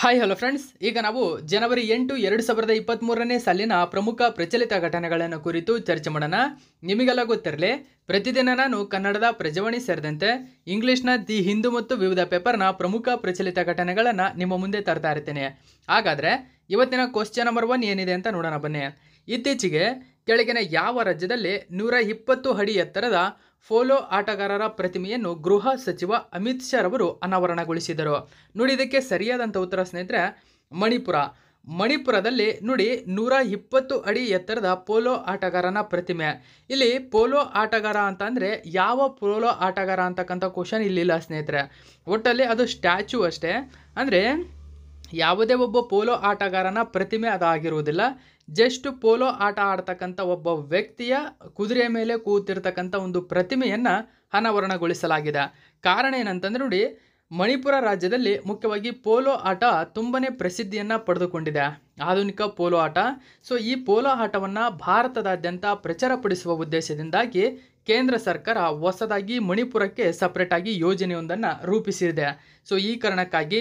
hi hello friends ಈಗ ನಾವು ಜನವರಿ ಎಂಟು ಎರಡು ಸಾವಿರದ ಇಪ್ಪತ್ತ್ಮೂರನೇ ಸಾಲಿನ ಪ್ರಮುಖ ಪ್ರಚಲಿತ ಘಟನೆಗಳನ್ನು ಕುರಿತು ಚರ್ಚೆ ಮಾಡೋಣ ನಿಮಗೆಲ್ಲ ಗೊತ್ತಿರಲಿ ಪ್ರತಿದಿನ ನಾನು ಕನ್ನಡದ ಪ್ರಜಾವಾಣಿ ಸೇರಿದಂತೆ ಇಂಗ್ಲೀಷ್ನ ದಿ ಹಿಂದೂ ಮತ್ತು ವಿವಿಧ ಪೇಪರ್ನ ಪ್ರಮುಖ ಪ್ರಚಲಿತ ಘಟನೆಗಳನ್ನು ನಿಮ್ಮ ಮುಂದೆ ತರ್ತಾ ಇರ್ತೇನೆ ಹಾಗಾದರೆ ಇವತ್ತಿನ ಕ್ವಶನ್ ನಂಬರ್ ಒನ್ ಏನಿದೆ ಅಂತ ನೋಡೋಣ ಬನ್ನಿ ಇತ್ತೀಚೆಗೆ ಕೆಳಗಿನ ಯಾವ ರಾಜ್ಯದಲ್ಲಿ ನೂರ ಇಪ್ಪತ್ತು ಅಡಿ ಎತ್ತರದ ಪೋಲೋ ಆಟಗಾರರ ಪ್ರತಿಮೆಯನ್ನು ಗೃಹ ಸಚಿವ ಅಮಿತ್ ಶಾ ರವರು ಅನಾವರಣಗೊಳಿಸಿದರು ನೋಡಿ ಇದಕ್ಕೆ ಸರಿಯಾದಂಥ ಉತ್ತರ ಸ್ನೇಹಿತರೆ ಮಣಿಪುರ ಮಣಿಪುರದಲ್ಲಿ ನೋಡಿ ನೂರ ಇಪ್ಪತ್ತು ಅಡಿ ಎತ್ತರದ ಪೋಲೋ ಆಟಗಾರನ ಪ್ರತಿಮೆ ಇಲ್ಲಿ ಪೋಲೋ ಆಟಗಾರ ಅಂತ ಅಂದರೆ ಯಾವ ಪೋಲೋ ಆಟಗಾರ ಅಂತಕ್ಕಂಥ ಕ್ವಶನ್ ಇಲ್ಲಿಲ್ಲ ಸ್ನೇಹಿತರೆ ಒಟ್ಟಲ್ಲಿ ಅದು ಸ್ಟ್ಯಾಚು ಅಷ್ಟೇ ಅಂದರೆ ಯಾವುದೇ ಒಬ್ಬ ಪೋಲೋ ಆಟಗಾರನ ಪ್ರತಿಮೆ ಅದಾಗಿರುವುದಿಲ್ಲ ಜಸ್ಟ್ ಪೋಲೋ ಆಟ ಆಡ್ತಕ್ಕಂಥ ಒಬ್ಬ ವ್ಯಕ್ತಿಯ ಕುದುರೆಯ ಮೇಲೆ ಕೂತಿರ್ತಕ್ಕಂಥ ಒಂದು ಪ್ರತಿಮೆಯನ್ನು ಅನಾವರಣಗೊಳಿಸಲಾಗಿದೆ ಕಾರಣ ಏನಂತಂದ್ರೆ ನೋಡಿ ಮಣಿಪುರ ರಾಜ್ಯದಲ್ಲಿ ಮುಖ್ಯವಾಗಿ ಪೋಲೋ ಆಟ ತುಂಬನೇ ಪ್ರಸಿದ್ಧಿಯನ್ನು ಪಡೆದುಕೊಂಡಿದೆ ಆಧುನಿಕ ಪೋಲೋ ಆಟ ಸೊ ಈ ಪೋಲೋ ಆಟವನ್ನು ಭಾರತದಾದ್ಯಂತ ಪ್ರಚಾರಪಡಿಸುವ ಉದ್ದೇಶದಿಂದಾಗಿ ಕೇಂದ್ರ ಸರ್ಕಾರ ಹೊಸದಾಗಿ ಮಣಿಪುರಕ್ಕೆ ಸಪ್ರೇಟಾಗಿ ಯೋಜನೆಯೊಂದನ್ನು ರೂಪಿಸಿದೆ ಸೊ ಈ ಕಾರಣಕ್ಕಾಗಿ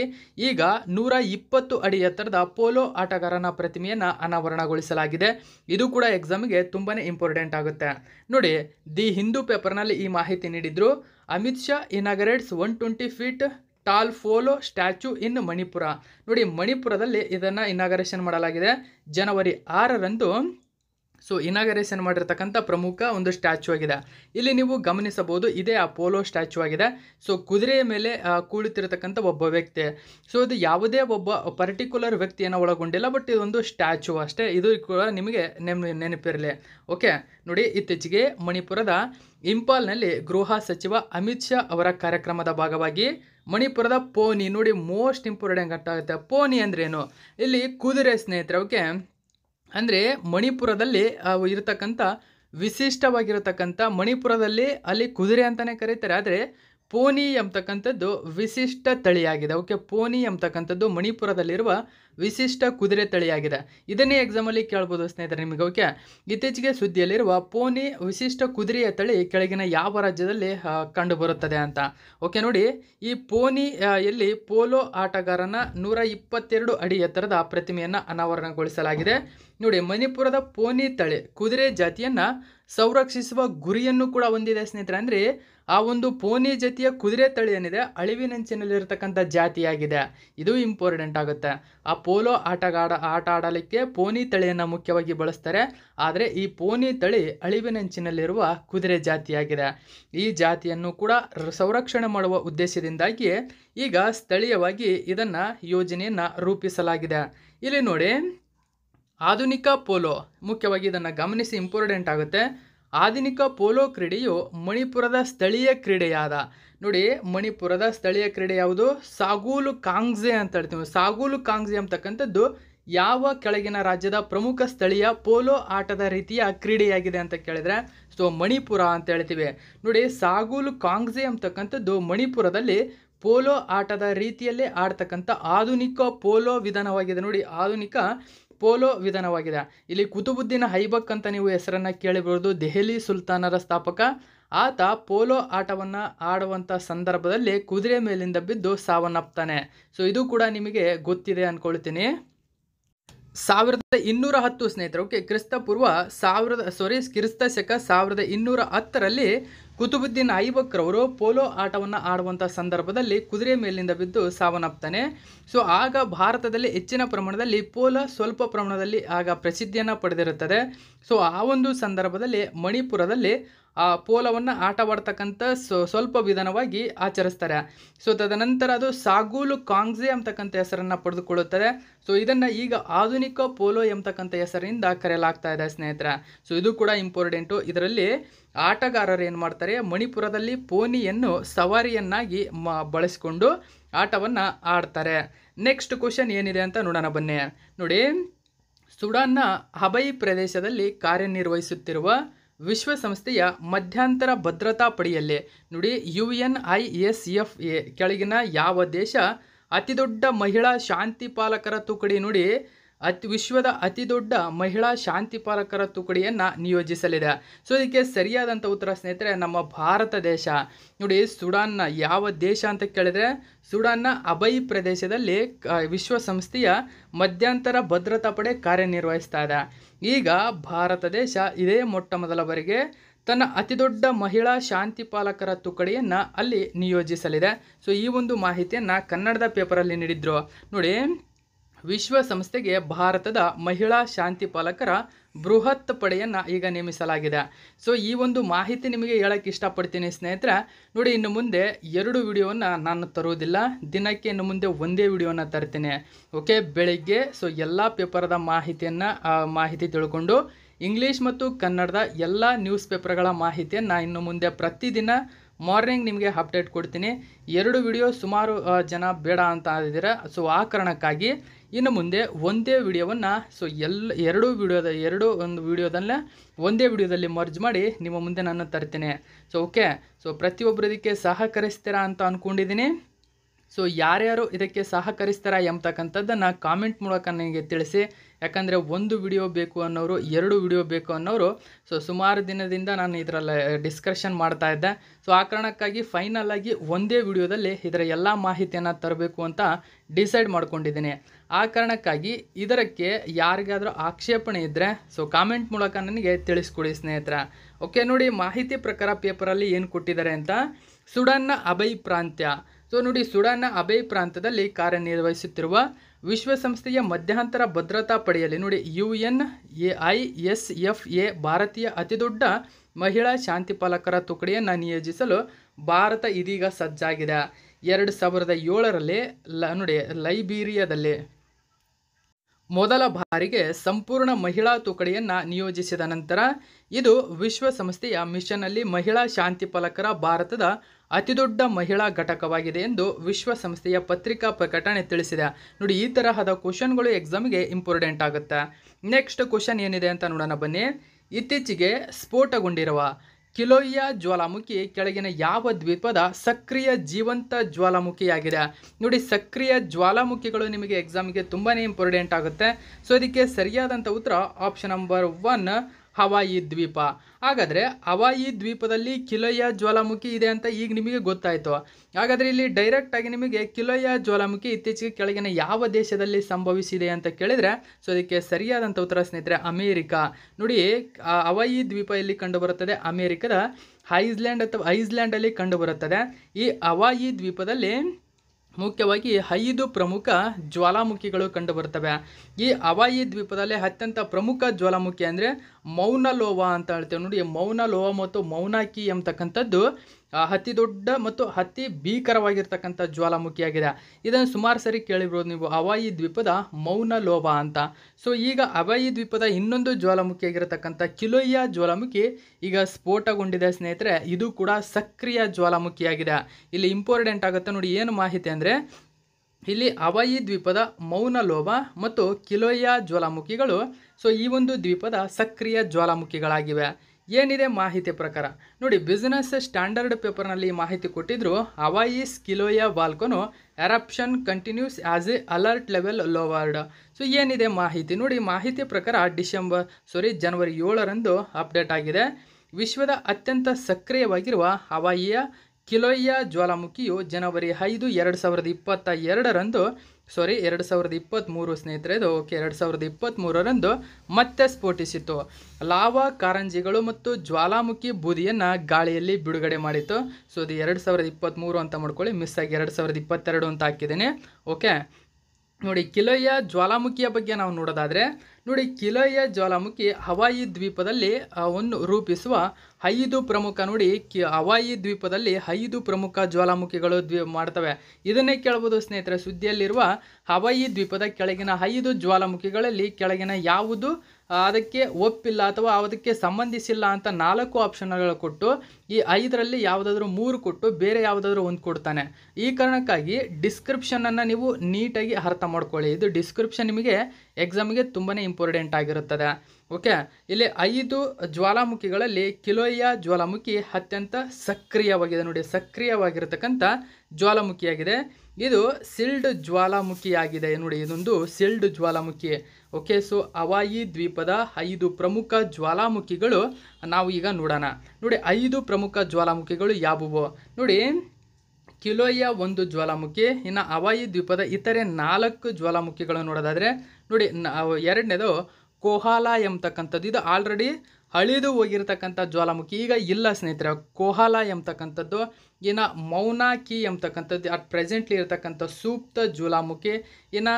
ಈಗ ನೂರ ಇಪ್ಪತ್ತು ಅಡಿ ಎತ್ತರದ ಪೋಲೋ ಆಟಗಾರನ ಪ್ರತಿಮೆಯನ್ನು ಅನಾವರಣಗೊಳಿಸಲಾಗಿದೆ ಇದು ಕೂಡ ಎಕ್ಸಾಮ್ಗೆ ತುಂಬಾ ಇಂಪಾರ್ಟೆಂಟ್ ಆಗುತ್ತೆ ನೋಡಿ ದಿ ಹಿಂದೂ ಪೇಪರ್ನಲ್ಲಿ ಈ ಮಾಹಿತಿ ನೀಡಿದ್ರು Amit Shah inaugurates one twenty feet tall polo statue in Manipur ನೋಡಿ ಮಣಿಪುರದಲ್ಲಿ ಇದನ್ನು ಇನಾಗರೇಷನ್ ಮಾಡಲಾಗಿದೆ ಜನವರಿ ಆರರಂದು ಸೊ ಇನಾಗರೇಷನ್ ಮಾಡಿರ್ತಕ್ಕಂಥ ಪ್ರಮುಖ ಒಂದು ಸ್ಟ್ಯಾಚು ಆಗಿದೆ ಇಲ್ಲಿ ನೀವು ಗಮನಿಸಬಹುದು ಇದೇ ಅಪೋಲೋ ಸ್ಟ್ಯಾಚು ಆಗಿದೆ ಸೊ ಕುದುರೆಯ ಮೇಲೆ ಕೂಳಿತಿರತಕ್ಕಂಥ ಒಬ್ಬ ವ್ಯಕ್ತಿ ಸೊ ಇದು ಯಾವುದೇ ಒಬ್ಬ ಪರ್ಟಿಕ್ಯುಲರ್ ವ್ಯಕ್ತಿಯನ್ನು ಒಳಗೊಂಡಿಲ್ಲ ಬಟ್ ಇದೊಂದು ಸ್ಟ್ಯಾಚು ಅಷ್ಟೇ ಇದು ಕೂಡ ನಿಮಗೆ ನೆಮ್ ನೆನಪಿರಲಿ ಓಕೆ ನೋಡಿ ಇತ್ತೀಚೆಗೆ ಮಣಿಪುರದ ಇಂಪಾಲ್ನಲ್ಲಿ ಗೃಹ ಸಚಿವ ಅಮಿತ್ ಶಾ ಅವರ ಕಾರ್ಯಕ್ರಮದ ಭಾಗವಾಗಿ ಮಣಿಪುರದ ಪೋನಿ ನೋಡಿ ಮೋಸ್ಟ್ ಇಂಪಾರ್ಟೆಂಟ್ ಆಗುತ್ತೆ ಪೋನಿ ಅಂದ್ರೇನು ಇಲ್ಲಿ ಕುದುರೆ ಸ್ನೇಹಿತರೆ ಓಕೆ ಅಂದರೆ ಮಣಿಪುರದಲ್ಲಿ ಇರತಕ್ಕಂಥ ವಿಶಿಷ್ಟವಾಗಿರತಕ್ಕಂಥ ಮಣಿಪುರದಲ್ಲಿ ಅಲ್ಲಿ ಕುದುರೆ ಅಂತಲೇ ಕರೀತಾರೆ ಆದರೆ ಪೋನಿ ಎಂಬತಕ್ಕಂಥದ್ದು ವಿಶಿಷ್ಟ ತಳಿಯಾಗಿದೆ ಓಕೆ ಪೋನಿ ಎಂಬತಕ್ಕಂಥದ್ದು ಮಣಿಪುರದಲ್ಲಿರುವ ವಿಶಿಷ್ಟ ಕುದುರೆ ತಳಿಯಾಗಿದೆ ಇದನ್ನೇ ಎಕ್ಸಾಮಲ್ಲಿ ಕೇಳ್ಬೋದು ಸ್ನೇಹಿತರೆ ನಿಮಗೆ ಓಕೆ ಇತ್ತೀಚೆಗೆ ಸುದ್ದಿಯಲ್ಲಿರುವ ಪೋನಿ ವಿಶಿಷ್ಟ ಕುದುರೆಯ ತಳಿ ಕೆಳಗಿನ ಯಾವ ರಾಜ್ಯದಲ್ಲಿ ಕಂಡುಬರುತ್ತದೆ ಅಂತ ಓಕೆ ನೋಡಿ ಈ ಪೋನಿ ಇಲ್ಲಿ ಪೋಲೋ ಆಟಗಾರನ ನೂರ ಇಪ್ಪತ್ತೆರಡು ಅಡಿ ಎತ್ತರದ ಪ್ರತಿಮೆಯನ್ನು ಅನಾವರಣಗೊಳಿಸಲಾಗಿದೆ ನೋಡಿ ಮಣಿಪುರದ ಪೋನಿ ತಳಿ ಕುದುರೆ ಜಾತಿಯನ್ನು ಸಂರಕ್ಷಿಸುವ ಗುರಿಯನ್ನು ಕೂಡ ಹೊಂದಿದೆ ಸ್ನೇಹಿತರೆ ಅಂದರೆ ಆ ಒಂದು ಪೋನಿ ಜಾತಿಯ ಕುದುರೆ ತಳಿ ಏನಿದೆ ಅಳಿವಿನಂಚಿನಲ್ಲಿರತಕ್ಕಂಥ ಜಾತಿಯಾಗಿದೆ ಇದು ಇಂಪಾರ್ಟೆಂಟ್ ಆಗುತ್ತೆ ಆ ಪೋಲೋ ಆಟಗಾಡ ಆಟ ಆಡಲಿಕ್ಕೆ ಪೋನಿ ತಳಿಯನ್ನು ಮುಖ್ಯವಾಗಿ ಬಳಸ್ತಾರೆ ಆದರೆ ಈ ಪೋನಿ ತಳಿ ಅಳಿವಿನಂಚಿನಲ್ಲಿರುವ ಕುದುರೆ ಜಾತಿಯಾಗಿದೆ ಈ ಜಾತಿಯನ್ನು ಕೂಡ ಸಂರಕ್ಷಣೆ ಮಾಡುವ ಉದ್ದೇಶದಿಂದಾಗಿ ಈಗ ಸ್ಥಳೀಯವಾಗಿ ಇದನ್ನು ಯೋಜನೆಯನ್ನು ರೂಪಿಸಲಾಗಿದೆ ಇಲ್ಲಿ ನೋಡಿ ಆಧುನಿಕ ಪೋಲೋ ಮುಖ್ಯವಾಗಿ ಇದನ್ನು ಗಮನಿಸಿ ಇಂಪಾರ್ಟೆಂಟ್ ಆಗುತ್ತೆ ಆಧುನಿಕ ಪೋಲೋ ಕ್ರೀಡೆಯು ಮಣಿಪುರದ ಸ್ಥಳೀಯ ಕ್ರೀಡೆಯಾದ ನೋಡಿ ಮಣಿಪುರದ ಸ್ಥಳೀಯ ಕ್ರೀಡೆ ಯಾವುದು ಸಾಗೂಲು ಕಾಂಗ್ಝೆ ಅಂತ ಹೇಳ್ತೀವಿ ಸಾಗೂಲು ಕಾಂಗ್ಝೆ ಅಂತಕ್ಕಂಥದ್ದು ಯಾವ ಕೆಳಗಿನ ರಾಜ್ಯದ ಪ್ರಮುಖ ಸ್ಥಳೀಯ ಪೋಲೋ ಆಟದ ರೀತಿಯ ಕ್ರೀಡೆಯಾಗಿದೆ ಅಂತ ಕೇಳಿದ್ರೆ ಸೊ ಮಣಿಪುರ ಅಂತ ಹೇಳ್ತೀವಿ ನೋಡಿ ಸಾಗೂಲು ಕಾಂಗ್ಝೆ ಅಂತಕ್ಕಂಥದ್ದು ಮಣಿಪುರದಲ್ಲಿ ಪೋಲೋ ಆಟದ ರೀತಿಯಲ್ಲೇ ಆಡ್ತಕ್ಕಂಥ ಆಧುನಿಕ ಪೋಲೋ ವಿಧಾನವಾಗಿದೆ ನೋಡಿ ಆಧುನಿಕ ಪೋಲೋ ವಿಧಾನವಾಗಿದೆ ಇಲ್ಲಿ ಕುತುಬುದ್ದೀನ್ ಹೈಬಕ್ ಅಂತ ನೀವು ಹೆಸರನ್ನು ಕೇಳಿಬರೋದು ದೆಹಲಿ ಸುಲ್ತಾನರ ಸ್ಥಾಪಕ ಆತ ಪೋಲೋ ಆಟವನ್ನು ಆಡುವಂಥ ಸಂದರ್ಭದಲ್ಲಿ ಕುದುರೆ ಮೇಲಿಂದ ಬಿದ್ದು ಸಾವನ್ನಪ್ತಾನೆ ಸೊ ಇದು ಕೂಡ ನಿಮಗೆ ಗೊತ್ತಿದೆ ಅಂದ್ಕೊಳ್ತೀನಿ ಸಾವಿರದ ಇನ್ನೂರ ಹತ್ತು ಸ್ನೇಹಿತರು ಓಕೆ ಕ್ರಿಸ್ತ ಪೂರ್ವ ಸಾವಿರದ ಸಾರಿ ಕ್ರಿಸ್ತ ಶಕ ಸಾವಿರದ ಇನ್ನೂರ ಹತ್ತರಲ್ಲಿ ಕುತುಬುದ್ದೀನ್ ಐಬಕ್ ರವರು ಪೋಲೋ ಆಟವನ್ನು ಆಡುವಂತಹ ಸಂದರ್ಭದಲ್ಲಿ ಕುದುರೆ ಮೇಲಿನಿಂದ ಬಿದ್ದು ಸಾವನ್ನಪ್ತಾನೆ ಸೊ ಆಗ ಭಾರತದಲ್ಲಿ ಹೆಚ್ಚಿನ ಪ್ರಮಾಣದಲ್ಲಿ ಪೋಲೋ ಸ್ವಲ್ಪ ಪ್ರಮಾಣದಲ್ಲಿ ಆಗ ಪ್ರಸಿದ್ಧಿಯನ್ನು ಪಡೆದಿರುತ್ತದೆ ಸೊ ಆ ಒಂದು ಸಂದರ್ಭದಲ್ಲಿ ಮಣಿಪುರದಲ್ಲಿ ಆ ಪೋಲವನ್ನು ಆಟವಾಡ್ತಕ್ಕಂಥ ಸ್ವಲ್ಪ ವಿಧಾನವಾಗಿ ಆಚರಿಸ್ತಾರೆ ಸೊ ತದನಂತರ ಅದು ಸಾಗೂಲು ಕಾಂಗ್ಜೆ ಅಂತಕ್ಕಂಥ ಹೆಸರನ್ನು ಪಡೆದುಕೊಳ್ಳುತ್ತದೆ ಸೊ ಇದನ್ನು ಈಗ ಆಧುನಿಕ ಪೋಲೋ ಎಂಬತಕ್ಕಂಥ ಹೆಸರಿಂದ ಕರೆಯಲಾಗ್ತಾ ಇದೆ ಸ್ನೇಹಿತರ ಸೊ ಇದು ಕೂಡ ಇಂಪಾರ್ಟೆಂಟು ಇದರಲ್ಲಿ ಆಟಗಾರರು ಏನು ಮಾಡ್ತಾರೆ ಮಣಿಪುರದಲ್ಲಿ ಪೋನಿಯನ್ನು ಸವಾರಿಯನ್ನಾಗಿ ಮ ಬಳಸಿಕೊಂಡು ಆಟವನ್ನು ಆಡ್ತಾರೆ ನೆಕ್ಸ್ಟ್ ಕ್ವಶನ್ ಏನಿದೆ ಅಂತ ನೋಡೋಣ ಬನ್ನಿ ನೋಡಿ ಸುಡಾನ್ನ ಹಬೈ ಪ್ರದೇಶದಲ್ಲಿ ಕಾರ್ಯನಿರ್ವಹಿಸುತ್ತಿರುವ ವಿಶ್ವಸಂಸ್ಥೆಯ ಮಧ್ಯಂತರ ಭದ್ರತಾ ಪಡೆಯಲ್ಲೇ ನುಡಿ U N I S F A ಕೆಳಗಿನ ಯಾವ ದೇಶ ಅತಿದೊಡ್ಡ ಮಹಿಳಾ ಶಾಂತಿ ಪಾಲಕರ ತುಕಡಿ ನುಡಿ ಅತಿ ವಿಶ್ವದ ಅತಿ ದೊಡ್ಡ ಮಹಿಳಾ ಶಾಂತಿ ಪಾಲಕರ ತುಕಡಿಯನ್ನು ನಿಯೋಜಿಸಲಿದೆ ಸೊ ಇದಕ್ಕೆ ಸರಿಯಾದಂಥ ಉತ್ತರ ಸ್ನೇಹಿತರೆ ನಮ್ಮ ಭಾರತ ದೇಶ ನೋಡಿ ಸುಡಾನ್ನ ಯಾವ ದೇಶ ಅಂತ ಕೇಳಿದರೆ ಸುಡಾನ್ನ ಅಬೈ ಪ್ರದೇಶದಲ್ಲಿ ವಿಶ್ವಸಂಸ್ಥೆಯ ಮಧ್ಯಂತರ ಭದ್ರತಾ ಪಡೆ ಕಾರ್ಯನಿರ್ವಹಿಸ್ತಾ ಇದೆ ಈಗ ಭಾರತ ದೇಶ ಇದೇ ಮೊಟ್ಟ ಮೊದಲ ಬಾರಿಗೆ ತನ್ನ ಅತಿದೊಡ್ಡ ಮಹಿಳಾ ಶಾಂತಿ ಪಾಲಕರ ತುಕಡಿಯನ್ನು ಅಲ್ಲಿ ನಿಯೋಜಿಸಲಿದೆ ಸೊ ಈ ಒಂದು ಮಾಹಿತಿಯನ್ನು ಕನ್ನಡದ ಪೇಪರಲ್ಲಿ ನೀಡಿದ್ರು ನೋಡಿ ವಿಶ್ವಸಂಸ್ಥೆಗೆ ಭಾರತದ ಮಹಿಳಾ ಶಾಂತಿ ಪಾಲಕರ ಬೃಹತ್ ಪಡೆಯನ್ನು ಈಗ ನೇಮಿಸಲಾಗಿದೆ ಸೊ ಈ ಒಂದು ಮಾಹಿತಿ ನಿಮಗೆ ಹೇಳಕ್ಕೆ ಇಷ್ಟಪಡ್ತೀನಿ ಸ್ನೇಹಿತರೆ ನೋಡಿ ಇನ್ನು ಮುಂದೆ ಎರಡು ವಿಡಿಯೋವನ್ನು ನಾನು ತರುವುದಿಲ್ಲ ದಿನಕ್ಕೆ ಇನ್ನು ಮುಂದೆ ಒಂದೇ ವಿಡಿಯೋವನ್ನು ತರ್ತೀನಿ ಓಕೆ ಬೆಳಿಗ್ಗೆ ಸೊ ಎಲ್ಲ ಪೇಪರದ ಮಾಹಿತಿಯನ್ನು ಮಾಹಿತಿ ತಿಳ್ಕೊಂಡು ಇಂಗ್ಲೀಷ್ ಮತ್ತು ಕನ್ನಡದ ಎಲ್ಲ ನ್ಯೂಸ್ ಪೇಪರ್ಗಳ ಮಾಹಿತಿಯನ್ನು ಇನ್ನು ಮುಂದೆ ಪ್ರತಿದಿನ ಮಾರ್ನಿಂಗ್ ನಿಮಗೆ ಅಪ್ಡೇಟ್ ಕೊಡ್ತೀನಿ ಎರಡು ವಿಡಿಯೋ ಸುಮಾರು ಜನ ಬೇಡ ಅಂತ ಇದ್ದೀರ ಸೊ ಆ ಕಾರಣಕ್ಕಾಗಿ ಇನ್ನು ಮುಂದೆ ಒಂದೇ ವಿಡಿಯೋವನ್ನು ಸೊ ಎಲ್ಲ ಎರಡೂ ವಿಡಿಯೋದ ಎರಡು ಒಂದು ವಿಡಿಯೋದಲ್ಲೇ ಒಂದೇ ವಿಡಿಯೋದಲ್ಲಿ ಮರ್ಜ್ ಮಾಡಿ ನಿಮ್ಮ ಮುಂದೆ ನಾನು ತರ್ತೀನಿ ಸೊ ಓಕೆ ಸೊ ಪ್ರತಿಯೊಬ್ಬರದಕ್ಕೆ ಸಹಕರಿಸ್ತೀರಾ ಅಂತ ಅಂದ್ಕೊಂಡಿದ್ದೀನಿ ಸೊ ಯಾರ್ಯಾರು ಇದಕ್ಕೆ ಸಹಕರಿಸ್ತಾರ ಎಂಬತಕ್ಕಂಥದ್ದನ್ನು ಕಾಮೆಂಟ್ ಮೂಲಕ ನನಗೆ ತಿಳಿಸಿ ಯಾಕಂದರೆ ಒಂದು ವಿಡಿಯೋ ಬೇಕು ಅನ್ನೋರು ಎರಡು ವಿಡಿಯೋ ಬೇಕು ಅನ್ನೋರು ಸೊ ಸುಮಾರು ದಿನದಿಂದ ನಾನು ಇದರಲ್ಲಿ ಡಿಸ್ಕಷನ್ ಮಾಡ್ತಾ ಇದ್ದೆ ಸೊ ಆ ಕಾರಣಕ್ಕಾಗಿ ಫೈನಲ್ ಆಗಿ ಒಂದೇ ವಿಡಿಯೋದಲ್ಲಿ ಇದರ ಎಲ್ಲ ಮಾಹಿತಿಯನ್ನು ತರಬೇಕು ಅಂತ ಡಿಸೈಡ್ ಮಾಡ್ಕೊಂಡಿದ್ದೀನಿ ಆ ಕಾರಣಕ್ಕಾಗಿ ಇದಕ್ಕೆ ಯಾರಿಗಾದರೂ ಆಕ್ಷೇಪಣೆ ಇದ್ದರೆ ಸೊ ಕಾಮೆಂಟ್ ಮೂಲಕ ನನಗೆ ತಿಳಿಸ್ಕೊಡಿ ಸ್ನೇಹಿತರ ಓಕೆ ನೋಡಿ ಮಾಹಿತಿ ಪ್ರಕಾರ ಪೇಪರಲ್ಲಿ ಏನು ಕೊಟ್ಟಿದ್ದಾರೆ ಅಂತ ಸುಡನ್ನ ಅಭಯ್ ಪ್ರಾಂತ್ಯ ಸೊ ನೋಡಿ ಸುಡಾನ್ನ ಅಬೇ ಪ್ರಾಂತದಲ್ಲಿ ಕಾರ್ಯನಿರ್ವಹಿಸುತ್ತಿರುವ ವಿಶ್ವಸಂಸ್ಥೆಯ ಮಧ್ಯಂತರ ಭದ್ರತಾ ಪಡೆಯಲ್ಲಿ ನೋಡಿ U N A I S F A ಭಾರತೀಯ ಅತಿದೊಡ್ಡ ಮಹಿಳಾ ಶಾಂತಿಪಾಲಕರ ತುಕಡಿಯನ್ನು ನಿಯೋಜಿಸಲು ಭಾರತ ಇದೀಗ ಸಜ್ಜಾಗಿದೆ ಎರಡು ಸಾವಿರದ ಏಳರಲ್ಲಿ ಲ ನೋಡಿ ಲೈಬೀರಿಯಾದಲ್ಲಿ ಮೊದಲ ಬಾರಿಗೆ ಸಂಪೂರ್ಣ ಮಹಿಳಾ ತುಕಡಿಯನ್ನು ನಿಯೋಜಿಸಿದ ನಂತರ ಇದು ವಿಶ್ವಸಂಸ್ಥೆಯ ಮಿಷನ್ನಲ್ಲಿ ಮಹಿಳಾ ಶಾಂತಿಪಾಲಕರ ಭಾರತದ ಅತಿದೊಡ್ಡ ಮಹಿಳಾ ಘಟಕವಾಗಿದೆ ಎಂದು ವಿಶ್ವಸಂಸ್ಥೆಯ ಪತ್ರಿಕಾ ಪ್ರಕಟಣೆ ತಿಳಿಸಿದೆ ನೋಡಿ ಈ ತರಹದ ಕ್ವಶನ್ಗಳು ಎಕ್ಸಾಮ್ಗೆ ಇಂಪಾರ್ಟೆಂಟ್ ಆಗುತ್ತೆ ನೆಕ್ಸ್ಟ್ ಕ್ವಶನ್ ಏನಿದೆ ಅಂತ ನೋಡೋಣ ಬನ್ನಿ ಇತ್ತೀಚೆಗೆ ಸ್ಫೋಟಗೊಂಡಿರುವ ಕಿಲೋಯ್ಯ ಜ್ವಾಲಾಮುಖಿ ಕೆಳಗಿನ ಯಾವ ದ್ವೀಪದ ಸಕ್ರಿಯ ಜೀವಂತ ಜ್ವಾಲಾಮುಖಿಯಾಗಿದೆ ನೋಡಿ ಸಕ್ರಿಯ ಜ್ವಾಲಾಮುಖಿಗಳು ನಿಮಗೆ ಎಕ್ಸಾಮ್ಗೆ ತುಂಬಾ ಇಂಪಾರ್ಟೆಂಟ್ ಆಗುತ್ತೆ ಸೊ ಇದಕ್ಕೆ ಸರಿಯಾದಂಥ ಉತ್ತರ ಆಪ್ಷನ್ ನಂಬರ್ ಒನ್ ಹವಾಯಿ ದ್ವೀಪ ಹಾಗಾದರೆ ಹವಾಯಿ ದ್ವೀಪದಲ್ಲಿ ಕಿಲೋಯಾ ಜ್ವಾಲಾಮುಖಿ ಇದೆ ಅಂತ ಈಗ ನಿಮಗೆ ಗೊತ್ತಾಯಿತು ಹಾಗಾದರೆ ಇಲ್ಲಿ ಡೈರೆಕ್ಟಾಗಿ ನಿಮಗೆ ಕಿಲೋಯ ಜ್ವಾಲಾಮುಖಿ ಇತ್ತೀಚೆಗೆ ಕೆಳಗಿನ ಯಾವ ದೇಶದಲ್ಲಿ ಸಂಭವಿಸಿದೆ ಅಂತ ಕೇಳಿದರೆ ಸೊ ಅದಕ್ಕೆ ಸರಿಯಾದಂಥ ಉತ್ತರ ಸ್ನೇಹಿತರೆ ಅಮೇರಿಕ ನೋಡಿ ಹವಾಯಿ ದ್ವೀಪ ಇಲ್ಲಿ ಕಂಡುಬರುತ್ತದೆ ಅಮೇರಿಕದ ಐಸ್ಲ್ಯಾಂಡ್ ಅಥವಾ ಐಸ್ಲ್ಯಾಂಡಲ್ಲಿ ಕಂಡುಬರುತ್ತದೆ ಈ ಹವಾಯಿ ದ್ವೀಪದಲ್ಲಿ ಮುಖ್ಯವಾಗಿ ಐದು ಪ್ರಮುಖ ಜ್ವಾಲಾಮುಖಿಗಳು ಕಂಡುಬರ್ತವೆ ಈ ಅವಾಯಿ ದ್ವೀಪದಲ್ಲಿ ಅತ್ಯಂತ ಪ್ರಮುಖ ಜ್ವಾಲಾಮುಖಿ ಅಂದರೆ ಮೌನಲೋವಾ ಅಂತ ಹೇಳ್ತೇವೆ ನೋಡಿ ಮೌನ ಮೌನಲೋವಾ ಮತ್ತು ಮೌನಾಕಿ ಎಂಬತಕ್ಕಂಥದ್ದು ಅತಿ ದೊಡ್ಡ ಮತ್ತು ಅತಿ ಭೀಕರವಾಗಿರ್ತಕ್ಕಂಥ ಜ್ವಾಲಾಮುಖಿಯಾಗಿದೆ ಇದನ್ನು ಸುಮಾರು ಸರಿ ಕೇಳಿರ್ಬೋದು ನೀವು ಅವಾಯಿ ದ್ವೀಪದ ಮೌನ ಲೋಭ ಅಂತ ಸೊ ಈಗ ಹವಾಯಿ ದ್ವೀಪದ ಇನ್ನೊಂದು ಜ್ವಾಲಾಮುಖಿಯಾಗಿರತಕ್ಕಂಥ ಕಿಲೋಯ್ಯ ಜ್ವಾಲಾಮುಖಿ ಈಗ ಸ್ಫೋಟಗೊಂಡಿದೆ ಸ್ನೇಹಿತರೆ ಇದು ಕೂಡ ಸಕ್ರಿಯ ಜ್ವಾಲಾಮುಖಿಯಾಗಿದೆ ಇಲ್ಲಿ ಇಂಪಾರ್ಟೆಂಟ್ ಆಗುತ್ತೆ ನೋಡಿ ಏನು ಮಾಹಿತಿ ಅಂದರೆ ಇಲ್ಲಿ ಅವಾಯಿ ದ್ವೀಪದ ಮೌನ ಲೋಭ ಮತ್ತು ಕಿಲೋಯ್ಯ ಜ್ವಾಲಾಮುಖಿಗಳು ಸೊ ಈ ಒಂದು ದ್ವೀಪದ ಸಕ್ರಿಯ ಜ್ವಾಲಾಮುಖಿಗಳಾಗಿವೆ ಏನಿದೆ ಮಾಹಿತಿ ಪ್ರಕಾರ ನೋಡಿ ಬಿಸ್ನೆಸ್ ಸ್ಟ್ಯಾಂಡರ್ಡ್ ಪೇಪರ್ನಲ್ಲಿ ಮಾಹಿತಿ ಕೊಟ್ಟಿದ್ರು Hawaii Kilauea volcano eruption continues as a alert level lowered so ಏನಿದೆ ಮಾಹಿತಿ ನೋಡಿ ಮಾಹಿತಿ ಪ್ರಕಾರ ಡಿಸೆಂಬರ್ ಸಾರಿ ಜನವರಿ ಏಳರಂದು ಅಪ್ಡೇಟ್ ಆಗಿದೆ ವಿಶ್ವದ ಅತ್ಯಂತ ಸಕ್ರಿಯವಾಗಿರುವ ಹವಾಯಿಯ ಕಿಲೋಯ್ಯ ಜ್ವಾಲಾಮುಖಿಯು ಜನವರಿ ಐದು ಎರಡು ಸಾವಿರದ ಇಪ್ಪತ್ತ ಎರಡರಂದು ಸಾರಿ ಎರಡು ಸಾವಿರದ ಇಪ್ಪತ್ತ್ಮೂರು ಸ್ನೇಹಿತರೆ ಇದು ಓಕೆ ಎರಡು ಸಾವಿರದ ಇಪ್ಪತ್ತ್ಮೂರರಂದು ಮತ್ತೆ ಸ್ಫೋಟಿಸಿತ್ತು ಲಾವ ಕಾರಂಜಿಗಳು ಮತ್ತು ಜ್ವಾಲಾಮುಖಿ ಬೂದಿಯನ್ನು ಗಾಳಿಯಲ್ಲಿ ಬಿಡುಗಡೆ ಮಾಡಿತ್ತು ಸೊ ಇದು ಎರಡು ಸಾವಿರದ ಇಪ್ಪತ್ತ್ಮೂರು ಅಂತ ಮಾಡ್ಕೊಳ್ಳಿ ಮಿಸ್ ಆಗಿ ಎರಡು ಸಾವಿರದ ಇಪ್ಪತ್ತೆರಡು ಅಂತ ಹಾಕಿದ್ದೀನಿ ಓಕೆ ನೋಡಿ ಕಿಲೋಯ್ಯ ಜ್ವಾಲಾಮುಖಿಯ ಬಗ್ಗೆ ನಾವು ನೋಡೋದಾದರೆ ನೋಡಿ ಕಿಲೋಯ್ಯ ಜ್ವಾಲಾಮುಖಿ ಹವಾಯಿ ದ್ವೀಪದಲ್ಲಿ ಒಂದು ರೂಪಿಸುವ ಐದು ಪ್ರಮುಖ ನೋಡಿ ಕಿ ಹವಾಯಿ ದ್ವೀಪದಲ್ಲಿ ಐದು ಪ್ರಮುಖ ಜ್ವಾಲಾಮುಖಿಗಳು ದ್ವಿ ಮಾಡ್ತವೆ ಇದನ್ನೇ ಕೇಳ್ಬೋದು ಸ್ನೇಹಿತರೆ ಸುದ್ದಿಯಲ್ಲಿರುವ ಹವಾಯಿ ದ್ವೀಪದ ಕೆಳಗಿನ ಐದು ಜ್ವಾಲಾಮುಖಿಗಳಲ್ಲಿ ಕೆಳಗಿನ ಯಾವುದು ಅದಕ್ಕೆ ಒಪ್ಪಿಲ್ಲ ಅಥವಾ ಅದಕ್ಕೆ ಸಂಬಂಧಿಸಿಲ್ಲ ಅಂತ ನಾಲ್ಕು ಆಪ್ಷನ್ಗಳು ಕೊಟ್ಟು ಈ ಐದರಲ್ಲಿ ಯಾವುದಾದ್ರೂ ಮೂರು ಕೊಟ್ಟು ಬೇರೆ ಯಾವುದಾದ್ರೂ ಒಂದು ಕೊಡ್ತಾನೆ ಈ ಕಾರಣಕ್ಕಾಗಿ ಡಿಸ್ಕ್ರಿಪ್ಷನನ್ನು ನೀವು ನೀಟಾಗಿ ಅರ್ಥ ಮಾಡ್ಕೊಳ್ಳಿ ಇದು ಡಿಸ್ಕ್ರಿಪ್ಷನ್ ನಿಮಗೆ ಎಕ್ಸಾಮ್ಗೆ ತುಂಬಾ ಇಂಪಾರ್ಟೆಂಟ್ ಆಗಿರುತ್ತದೆ ಓಕೆ ಇಲ್ಲಿ ಐದು ಜ್ವಾಲಾಮುಖಿಗಳಲ್ಲಿ ಕಿಲೋಯ್ಯ ಜ್ವಾಲಾಮುಖಿ ಅತ್ಯಂತ ಸಕ್ರಿಯವಾಗಿದೆ ನೋಡಿ ಸಕ್ರಿಯವಾಗಿರತಕ್ಕಂಥ ಜ್ವಾಲಾಮುಖಿಯಾಗಿದೆ ಇದು ಸಿಲ್ಡ್ ಜ್ವಾಲಾಮುಖಿಯಾಗಿದೆ ನೋಡಿ ಇದೊಂದು ಸಿಲ್ಡ್ ಜ್ವಾಲಾಮುಖಿ ಓಕೆ ಸೊ ಅವಾಯಿ ದ್ವೀಪದ ಐದು ಪ್ರಮುಖ ಜ್ವಾಲಾಮುಖಿಗಳು ನಾವು ಈಗ ನೋಡೋಣ ನೋಡಿ ಐದು ಪ್ರಮುಖ ಜ್ವಾಲಾಮುಖಿಗಳು ಯಾವುವು ನೋಡಿ ಕಿಲೋಯ ಒಂದು ಜ್ವಾಲಾಮುಖಿ ಇನ್ನು ಅವಾಯಿ ದ್ವೀಪದ ಇತರೆ ನಾಲ್ಕು ಜ್ವಾಲಾಮುಖಿಗಳು ನೋಡೋದಾದರೆ ನೋಡಿ ಎರಡನೇದು ಕೋಹಾಲ ಎಂಬತಕ್ಕಂಥದ್ದು ಇದು ಆಲ್ರೆಡಿ ಅಳಿದು ಹೋಗಿರ್ತಕ್ಕಂಥ ಜ್ವಾಲಾಮುಖಿ ಈಗ ಇಲ್ಲ ಸ್ನೇಹಿತರೆ ಕೋಹಾಲ ಎಂಬತಕ್ಕಂಥದ್ದು ಇನ್ನು ಮೌನಾಕಿ ಎಂಬತಕ್ಕಂಥದ್ದು ಅಟ್ ಪ್ರೆಸೆಂಟ್ಲಿ ಇರತಕ್ಕಂಥ ಸೂಕ್ತ ಜ್ವಾಲಾಮುಖಿ ಇನ್ನು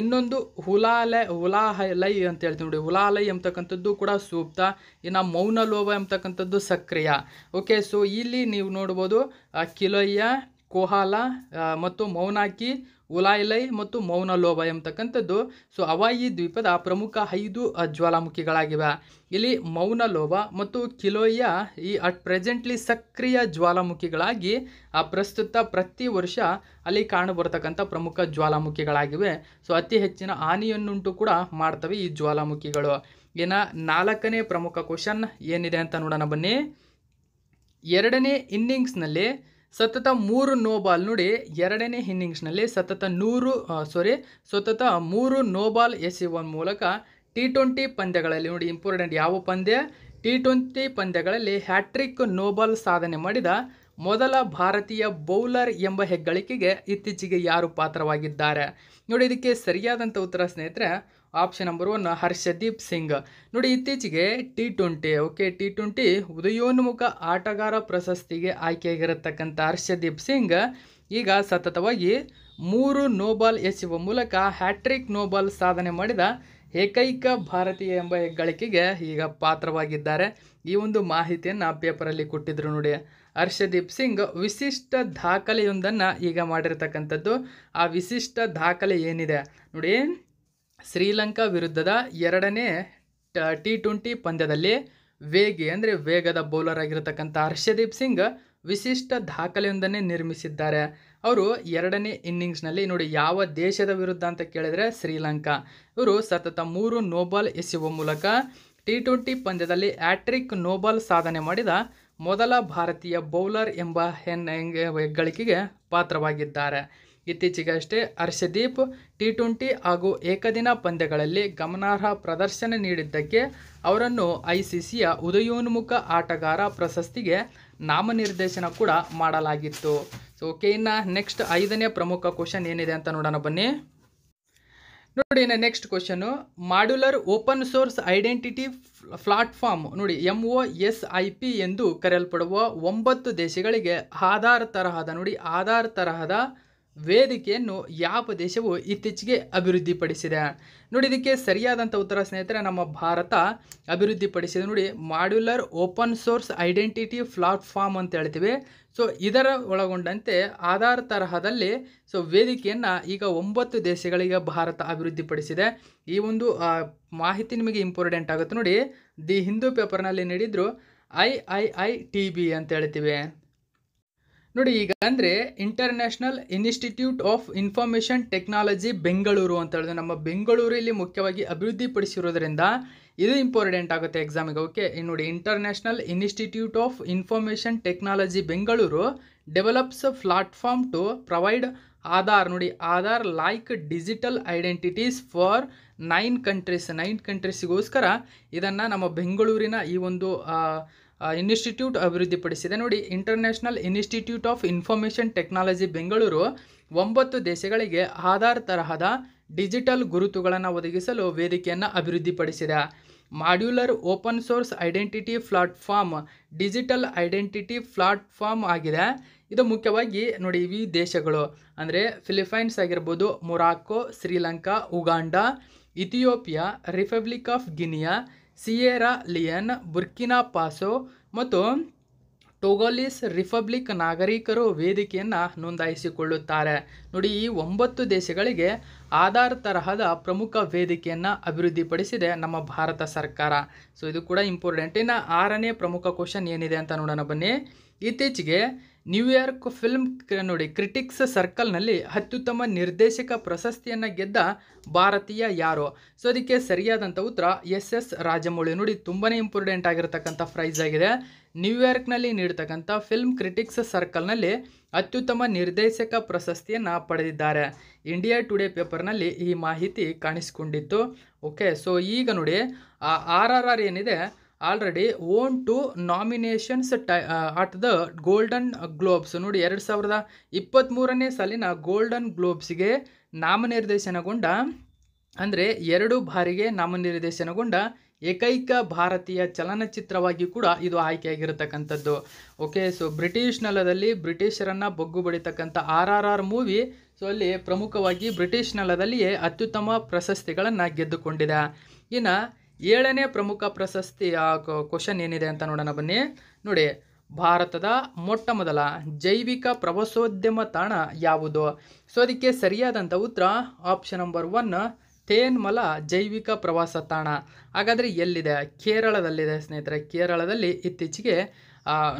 ಇನ್ನೊಂದು ಹುಲಾಲೆ ಹುಲಾಹಲೈ ಅಂತ ಹೇಳ್ತೀವಿ ನೋಡಿ ಹುಲಾಲೈ ಎಂಬತಕ್ಕಂಥದ್ದು ಕೂಡ ಸೂಕ್ತ ಇನ್ನು ಮೌನ ಲೋಭ ಎಂಬತಕ್ಕಂಥದ್ದು ಸಕ್ರಿಯ ಓಕೆ ಸೊ ಇಲ್ಲಿ ನೀವು ನೋಡ್ಬೋದು ಕಿಲೋಯ್ಯ ಕೋಹಾಲ ಮತ್ತು ಮೌನಾಕಿ ಉಲಾಯಿಲೈ ಮತ್ತು ಮೌನ ಲೋಭ ಎಂಬತಕ್ಕಂಥದ್ದು ಸೊ ಅವಾಯಿ ದ್ವೀಪದ ಪ್ರಮುಖ ಐದು ಜ್ವಾಲಾಮುಖಿಗಳಾಗಿವೆ ಇಲ್ಲಿ ಮೌನ ಲೋಭ ಮತ್ತು ಕಿಲೋಯ ಈ ಅಟ್ ಪ್ರೆಸೆಂಟ್ಲಿ ಸಕ್ರಿಯ ಜ್ವಾಲಾಮುಖಿಗಳಾಗಿ ಆ ಪ್ರಸ್ತುತ ಪ್ರತಿ ವರ್ಷ ಅಲ್ಲಿ ಕಾಣಬರ್ತಕ್ಕಂಥ ಪ್ರಮುಖ ಜ್ವಾಲಾಮುಖಿಗಳಾಗಿವೆ ಸೊ ಅತಿ ಹೆಚ್ಚಿನ ಹಾನಿಯನ್ನುಂಟು ಕೂಡ ಮಾಡ್ತವೆ ಈ ಜ್ವಾಲಾಮುಖಿಗಳು ಇನ್ನು ನಾಲ್ಕನೇ ಪ್ರಮುಖ ಕ್ವಶನ್ ಏನಿದೆ ಅಂತ ನೋಡೋಣ ಬನ್ನಿ ಎರಡನೇ ಇನ್ನಿಂಗ್ಸ್ನಲ್ಲಿ ಸತತ ಮೂರು ನೋಬಾಲ್ ನೋಡಿ ಎರಡನೇ ಇನ್ನಿಂಗ್ಸ್ನಲ್ಲಿ ಸತತ ನೂರು ಸಾರಿ ಸತತ ಮೂರು ನೋಬಾಲ್ ಎಸೆಯುವ ಮೂಲಕ ಟಿ ಟ್ವೆಂಟಿ ಪಂದ್ಯಗಳಲ್ಲಿ ನೋಡಿ ಇಂಪಾರ್ಟೆಂಟ್ ಯಾವ ಪಂದ್ಯ ಟಿ ಟ್ವೆಂಟಿ ಪಂದ್ಯಗಳಲ್ಲಿ ಹ್ಯಾಟ್ರಿಕ್ ನೋಬಾಲ್ ಸಾಧನೆ ಮಾಡಿದ ಮೊದಲ ಭಾರತೀಯ ಬೌಲರ್ ಎಂಬ ಹೆಗ್ಗಳಿಕೆಗೆ ಇತ್ತೀಚೆಗೆ ಯಾರು ಪಾತ್ರವಾಗಿದ್ದಾರೆ ನೋಡಿ ಇದಕ್ಕೆ ಸರಿಯಾದಂಥ ಉತ್ತರ ಸ್ನೇಹಿತರೆ option number one Harshdeep Singh ನೋಡಿ ಇತ್ತೀಚೆಗೆ T twenty okay T twenty ಉದಯೋನ್ಮುಖ ಆಟಗಾರ ಪ್ರಶಸ್ತಿಗೆ ಆಯ್ಕೆಯಾಗಿರತಕ್ಕಂಥ ಹರ್ಷದೀಪ್ ಸಿಂಗ್ ಈಗ ಸತತವಾಗಿ ಮೂರು ನೋಬಾಲ್ ಎಸೆಯುವ ಮೂಲಕ ಹ್ಯಾಟ್ರಿಕ್ ನೋಬಾಲ್ ಸಾಧನೆ ಮಾಡಿದ ಏಕೈಕ ಭಾರತೀಯ ಎಂಬ ಹೆಗ್ಗಳಿಕೆಗೆ ಈಗ ಪಾತ್ರವಾಗಿದ್ದಾರೆ ಈ ಒಂದು ಮಾಹಿತಿಯನ್ನು ಪೇಪರಲ್ಲಿ ಕೊಟ್ಟಿದ್ರು ನೋಡಿ ಹರ್ಷದೀಪ್ ಸಿಂಗ್ ವಿಶಿಷ್ಟ ದಾಖಲೆಯೊಂದನ್ನು ಈಗ ಮಾಡಿರತಕ್ಕಂಥದ್ದು ಆ ವಿಶಿಷ್ಟ ದಾಖಲೆ ಏನಿದೆ ನೋಡಿ ಶ್ರೀಲಂಕಾ ವಿರುದ್ಧದ ಎರಡನೇ ಟಿ ಟ್ವೆಂಟಿ ಪಂದ್ಯದಲ್ಲಿ ವೇಗಿ ಅಂದರೆ ವೇಗದ ಬೌಲರ್ ಆಗಿರತಕ್ಕಂಥ ಹರ್ಷದೀಪ್ ಸಿಂಗ್ ವಿಶಿಷ್ಟ ದಾಖಲೆಯೊಂದನ್ನೇ ನಿರ್ಮಿಸಿದ್ದಾರೆ ಅವರು ಎರಡನೇ ಇನ್ನಿಂಗ್ಸ್ನಲ್ಲಿ ನೋಡಿ ಯಾವ ದೇಶದ ವಿರುದ್ಧ ಅಂತ ಕೇಳಿದರೆ ಶ್ರೀಲಂಕಾ ಇವರು ಸತತ ಮೂರು ನೋಬಾಲ್ ಎಸೆಯುವ ಮೂಲಕ ಟಿ ಟ್ವೆಂಟಿ ಪಂದ್ಯದಲ್ಲಿ ಆ್ಯಟ್ರಿಕ್ ನೋಬಾಲ್ ಸಾಧನೆ ಮಾಡಿದ ಮೊದಲ ಭಾರತೀಯ ಬೌಲರ್ ಎಂಬ ಗಳಿಕೆಗೆ ಪಾತ್ರವಾಗಿದ್ದಾರೆ ಇತ್ತೀಚೆಗಷ್ಟೇ ಹರ್ಷದೀಪ್ ಟಿ ಟ್ವೆಂಟಿ ಹಾಗೂ ಏಕದಿನ ಪಂದ್ಯಗಳಲ್ಲಿ ಗಮನಾರ್ಹ ಪ್ರದರ್ಶನ ನೀಡಿದ್ದಕ್ಕೆ ಅವರನ್ನು ಐ ಸಿ ಸಿಯ ಉದಯೋನ್ಮುಖ ಆಟಗಾರ ಪ್ರಶಸ್ತಿಗೆ ನಾಮನಿರ್ದೇಶನ ಕೂಡ ಮಾಡಲಾಗಿತ್ತು ಸೊ ಓಕೆ ಇನ್ನು ನೆಕ್ಸ್ಟ್ ಐದನೇ ಪ್ರಮುಖ ಕ್ವಶನ್ ಏನಿದೆ ಅಂತ ನೋಡೋಣ ಬನ್ನಿ ನೋಡಿ ಇನ್ನು next question modular open source identity platform ನೋಡಿ M O S I P ಎಂದು ಕರೆಯಲ್ಪಡುವ ಒಂಬತ್ತು ದೇಶಗಳಿಗೆ ಆಧಾರ್ ತರಹದ ನೋಡಿ ಆಧಾರ್ ತರಹದ ವೇದಿಕೆಯನ್ನು ಯಾವ ದೇಶವು ಇತ್ತೀಚೆಗೆ ಅಭಿವೃದ್ಧಿಪಡಿಸಿದೆ ನೋಡಿ ಇದಕ್ಕೆ ಸರಿಯಾದಂಥ ಉತ್ತರ ಸ್ನೇಹಿತರೆ ನಮ್ಮ ಭಾರತ ಅಭಿವೃದ್ಧಿಪಡಿಸಿದೆ ನೋಡಿ modular open source identity platform ಅಂತ ಹೇಳ್ತೀವಿ ಸೊ ಇದರ ಒಳಗೊಂಡಂತೆ ಆಧಾರ್ ತರಹದಲ್ಲಿ ಸೊ ವೇದಿಕೆಯನ್ನು ಈಗ ಒಂಬತ್ತು ದೇಶಗಳಿಗೆ ಭಾರತ ಅಭಿವೃದ್ಧಿಪಡಿಸಿದೆ ಈ ಒಂದು ಮಾಹಿತಿ ನಿಮಗೆ ಇಂಪಾರ್ಟೆಂಟ್ ಆಗುತ್ತೆ ನೋಡಿ ದಿ ಹಿಂದೂ ಪೇಪರ್ನಲ್ಲಿ ನೀಡಿದ್ರು I I I T B ಅಂತ ಹೇಳ್ತೀವಿ ನೋಡಿ ಈಗ ಅಂದರೆ international institute of information technology Bengaluru ಅಂತ ಹೇಳಿದ್ರೆ ನಮ್ಮ ಬೆಂಗಳೂರಲ್ಲಿ ಮುಖ್ಯವಾಗಿ ಅಭಿವೃದ್ಧಿಪಡಿಸಿರೋದ್ರಿಂದ ಇದು ಇಂಪಾರ್ಟೆಂಟ್ ಆಗುತ್ತೆ ಎಕ್ಸಾಮಿಗೆ ಓಕೆ ನೋಡಿ international institute of information technology Bengaluru develops platform to provide Aadhaar ನೋಡಿ Aadhaar like digital identities for nine countries nine ಕಂಟ್ರೀಸಿಗೋಸ್ಕರ ಇದನ್ನು ನಮ್ಮ ಬೆಂಗಳೂರಿನ ಈ ಒಂದು ಇನ್ಸ್ಟಿಟ್ಯೂಟ್ ಅಭಿವೃದ್ಧಿಪಡಿಸಿದೆ ನೋಡಿ international institute of information technology Bengaluru ಒಂಬತ್ತು ದೇಶಗಳಿಗೆ ಆಧಾರ್ ತರಹದ ಡಿಜಿಟಲ್ ಗುರುತುಗಳನ್ನು ಒದಗಿಸಲು ವೇದಿಕೆಯನ್ನು ಅಭಿವೃದ್ಧಿಪಡಿಸಿದೆ modular open source identity platform digital identity platform ಆಗಿದೆ ಇದು ಮುಖ್ಯವಾಗಿ ನೋಡಿ ಈ ದೇಶಗಳು ಅಂದರೆ ಫಿಲಿಪೈನ್ಸ್ ಆಗಿರ್ಬೋದು Morocco Sri Lanka Uganda Ethiopia republic of Guinea Sierra Leone Burkina Faso ಮತ್ತು ಟೋಗೋಲಿಸ್ ರಿಪಬ್ಲಿಕ್ ನಾಗರಿಕರು ವೇದಿಕೆಯನ್ನು ನೋಂದಾಯಿಸಿಕೊಳ್ಳುತ್ತಾರೆ ನೋಡಿ ಈ ಒಂಬತ್ತು ದೇಶಗಳಿಗೆ ಆಧಾರ್ ತರಹದ ಪ್ರಮುಖ ವೇದಿಕೆಯನ್ನು ಅಭಿವೃದ್ಧಿಪಡಿಸಿದೆ ನಮ್ಮ ಭಾರತ ಸರ್ಕಾರ ಸೊ ಇದು ಕೂಡ ಇಂಪಾರ್ಟೆಂಟ್ ಇನ್ನು ಆರನೇ ಪ್ರಮುಖ ಕ್ವಶನ್ ಏನಿದೆ ಅಂತ ನೋಡೋಣ ಬನ್ನಿ ಇತ್ತೀಚೆಗೆ ನ್ಯೂಯಾರ್ಕ್ ಫಿಲ್ಮ್ ನೋಡಿ ಕ್ರಿಟಿಕ್ಸ್ ಸರ್ಕಲ್ನಲ್ಲಿ ಅತ್ಯುತ್ತಮ ನಿರ್ದೇಶಕ ಪ್ರಶಸ್ತಿಯನ್ನು ಗೆದ್ದ ಭಾರತೀಯ ಯಾರು ಸೊ ಅದಕ್ಕೆ ಸರಿಯಾದಂಥ ಉತ್ತರ ಎಸ್ ಎಸ್ ರಾಜಮೌಳಿ ನೋಡಿ ತುಂಬಾ ಇಂಪಾರ್ಟೆಂಟ್ ಆಗಿರತಕ್ಕಂಥ ಪ್ರೈಸ್ ಆಗಿದೆ ನ್ಯೂಯಾರ್ಕ್ನಲ್ಲಿ ನೀಡ್ತಕ್ಕಂಥ ಫಿಲ್ಮ್ ಕ್ರಿಟಿಕ್ಸ್ ಸರ್ಕಲ್ನಲ್ಲಿ ಅತ್ಯುತ್ತಮ ನಿರ್ದೇಶಕ ಪ್ರಶಸ್ತಿಯನ್ನು ಪಡೆದಿದ್ದಾರೆ ಇಂಡಿಯಾ ಟುಡೇ ಪೇಪರ್ನಲ್ಲಿ ಈ ಮಾಹಿತಿ ಕಾಣಿಸಿಕೊಂಡಿತ್ತು ಓಕೆ ಸೊ ಈಗ ನೋಡಿ ಆ ಆರ್ ಆರ್ ಆರ್ ಏನಿದೆ already won two nominations tie at the Golden Globes ನೋಡಿ ಎರಡು ಸಾವಿರದ ಇಪ್ಪತ್ತ್ಮೂರನೇ ಸಾಲಿನ ಗೋಲ್ಡನ್ ಗ್ಲೋಬ್ಸ್ಗೆ ನಾಮನಿರ್ದೇಶನಗೊಂಡ ಅಂದರೆ ಎರಡು ಬಾರಿಗೆ ನಾಮನಿರ್ದೇಶನಗೊಂಡ ಏಕೈಕ ಭಾರತೀಯ ಚಲನಚಿತ್ರವಾಗಿ ಕೂಡ ಇದು ಆಯ್ಕೆಯಾಗಿರತಕ್ಕಂಥದ್ದು ಓಕೆ ಸೊ ಬ್ರಿಟಿಷ್ ನೆಲದಲ್ಲಿ ಬ್ರಿಟಿಷರನ್ನು ಬೊಗ್ಗು ಬಡಿತಕ್ಕಂಥ R R R movie so ಅಲ್ಲಿ ಪ್ರಮುಖವಾಗಿ ಬ್ರಿಟಿಷ್ ನೆಲದಲ್ಲಿಯೇ ಅತ್ಯುತ್ತಮ ಪ್ರಶಸ್ತಿಗಳನ್ನು ಗೆದ್ದುಕೊಂಡಿದೆ ಇನ್ನು ಏಳನೇ ಪ್ರಮುಖ ಪ್ರಶಸ್ತಿ ಕ್ವಶನ್ ಏನಿದೆ ಅಂತ ನೋಡೋಣ ಬನ್ನಿ ನೋಡಿ ಭಾರತದ ಮೊಟ್ಟ ಮೊದಲ ಜೈವಿಕ ಪ್ರವಾಸೋದ್ಯಮ ತಾಣ ಯಾವುದು ಸೊ ಅದಕ್ಕೆ ಸರಿಯಾದಂಥ ಉತ್ತರ ಆಪ್ಷನ್ ನಂಬರ್ ಒನ್ ತೇನ್ಮಲ ಜೈವಿಕ ಪ್ರವಾಸ ತಾಣ ಹಾಗಾದರೆ ಎಲ್ಲಿದೆ ಕೇರಳದಲ್ಲಿದೆ ಸ್ನೇಹಿತರೆ ಕೇರಳದಲ್ಲಿ ಇತ್ತೀಚೆಗೆ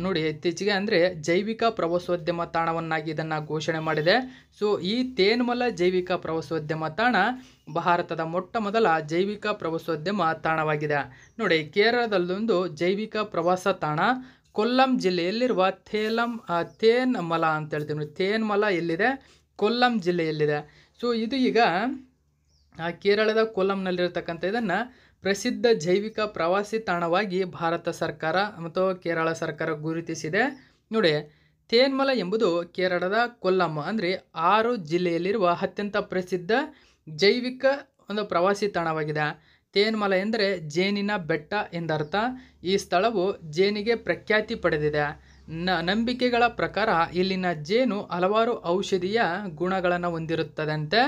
ನೋಡಿ ಇತ್ತೀಚೆಗೆ ಅಂದರೆ ಜೈವಿಕ ಪ್ರವಾಸೋದ್ಯಮ ತಾಣವನ್ನಾಗಿ ಇದನ್ನು ಘೋಷಣೆ ಮಾಡಿದೆ ಸೊ ಈ ತೇನ್ಮಲ ಜೈವಿಕ ಪ್ರವಾಸೋದ್ಯಮ ತಾಣ ಭಾರತದ ಮೊಟ್ಟ ಮೊದಲ ಜೈವಿಕ ಪ್ರವಾಸೋದ್ಯಮ ತಾಣವಾಗಿದೆ ನೋಡಿ ಕೇರಳದಲ್ಲೊಂದು ಜೈವಿಕ ಪ್ರವಾಸ ತಾಣ ಕೊಲ್ಲಂ ಜಿಲ್ಲೆಯಲ್ಲಿರುವ ಥೇಲಂ ತೇನ್ಮಲ ಅಂತ ಹೇಳ್ತೀವಿ ತೇನ್ಮಲ ಎಲ್ಲಿದೆ ಕೊಲ್ಲಂ ಜಿಲ್ಲೆಯಲ್ಲಿದೆ ಸೊ ಇದು ಈಗ ಕೇರಳದ ಕೊಲ್ಲಂನಲ್ಲಿರತಕ್ಕಂಥ ಇದನ್ನು ಪ್ರಸಿದ್ಧ ಜೈವಿಕ ಪ್ರವಾಸಿ ತಾಣವಾಗಿ ಭಾರತ ಸರ್ಕಾರ ಮತ್ತು ಕೇರಳ ಸರ್ಕಾರ ಗುರುತಿಸಿದೆ ನೋಡಿ ತೇನ್ಮಲ ಎಂಬುದು ಕೇರಳದ ಕೊಲ್ಲಂ ಅಂದರೆ ಆರು ಜಿಲ್ಲೆಯಲ್ಲಿರುವ ಅತ್ಯಂತ ಪ್ರಸಿದ್ಧ ಜೈವಿಕ ಒಂದು ಪ್ರವಾಸಿ ತಾಣವಾಗಿದೆ ತೇನ್ಮಲ ಎಂದರೆ ಜೇನಿನ ಬೆಟ್ಟ ಎಂದರ್ಥ ಈ ಸ್ಥಳವು ಜೇನಿಗೆ ಪ್ರಖ್ಯಾತಿ ಪಡೆದಿದೆ ನ ನಂಬಿಕೆಗಳ ಪ್ರಕಾರ ಇಲ್ಲಿನ ಜೇನು ಹಲವಾರು ಔಷಧೀಯ ಗುಣಗಳನ್ನು ಹೊಂದಿರುತ್ತದಂತೆ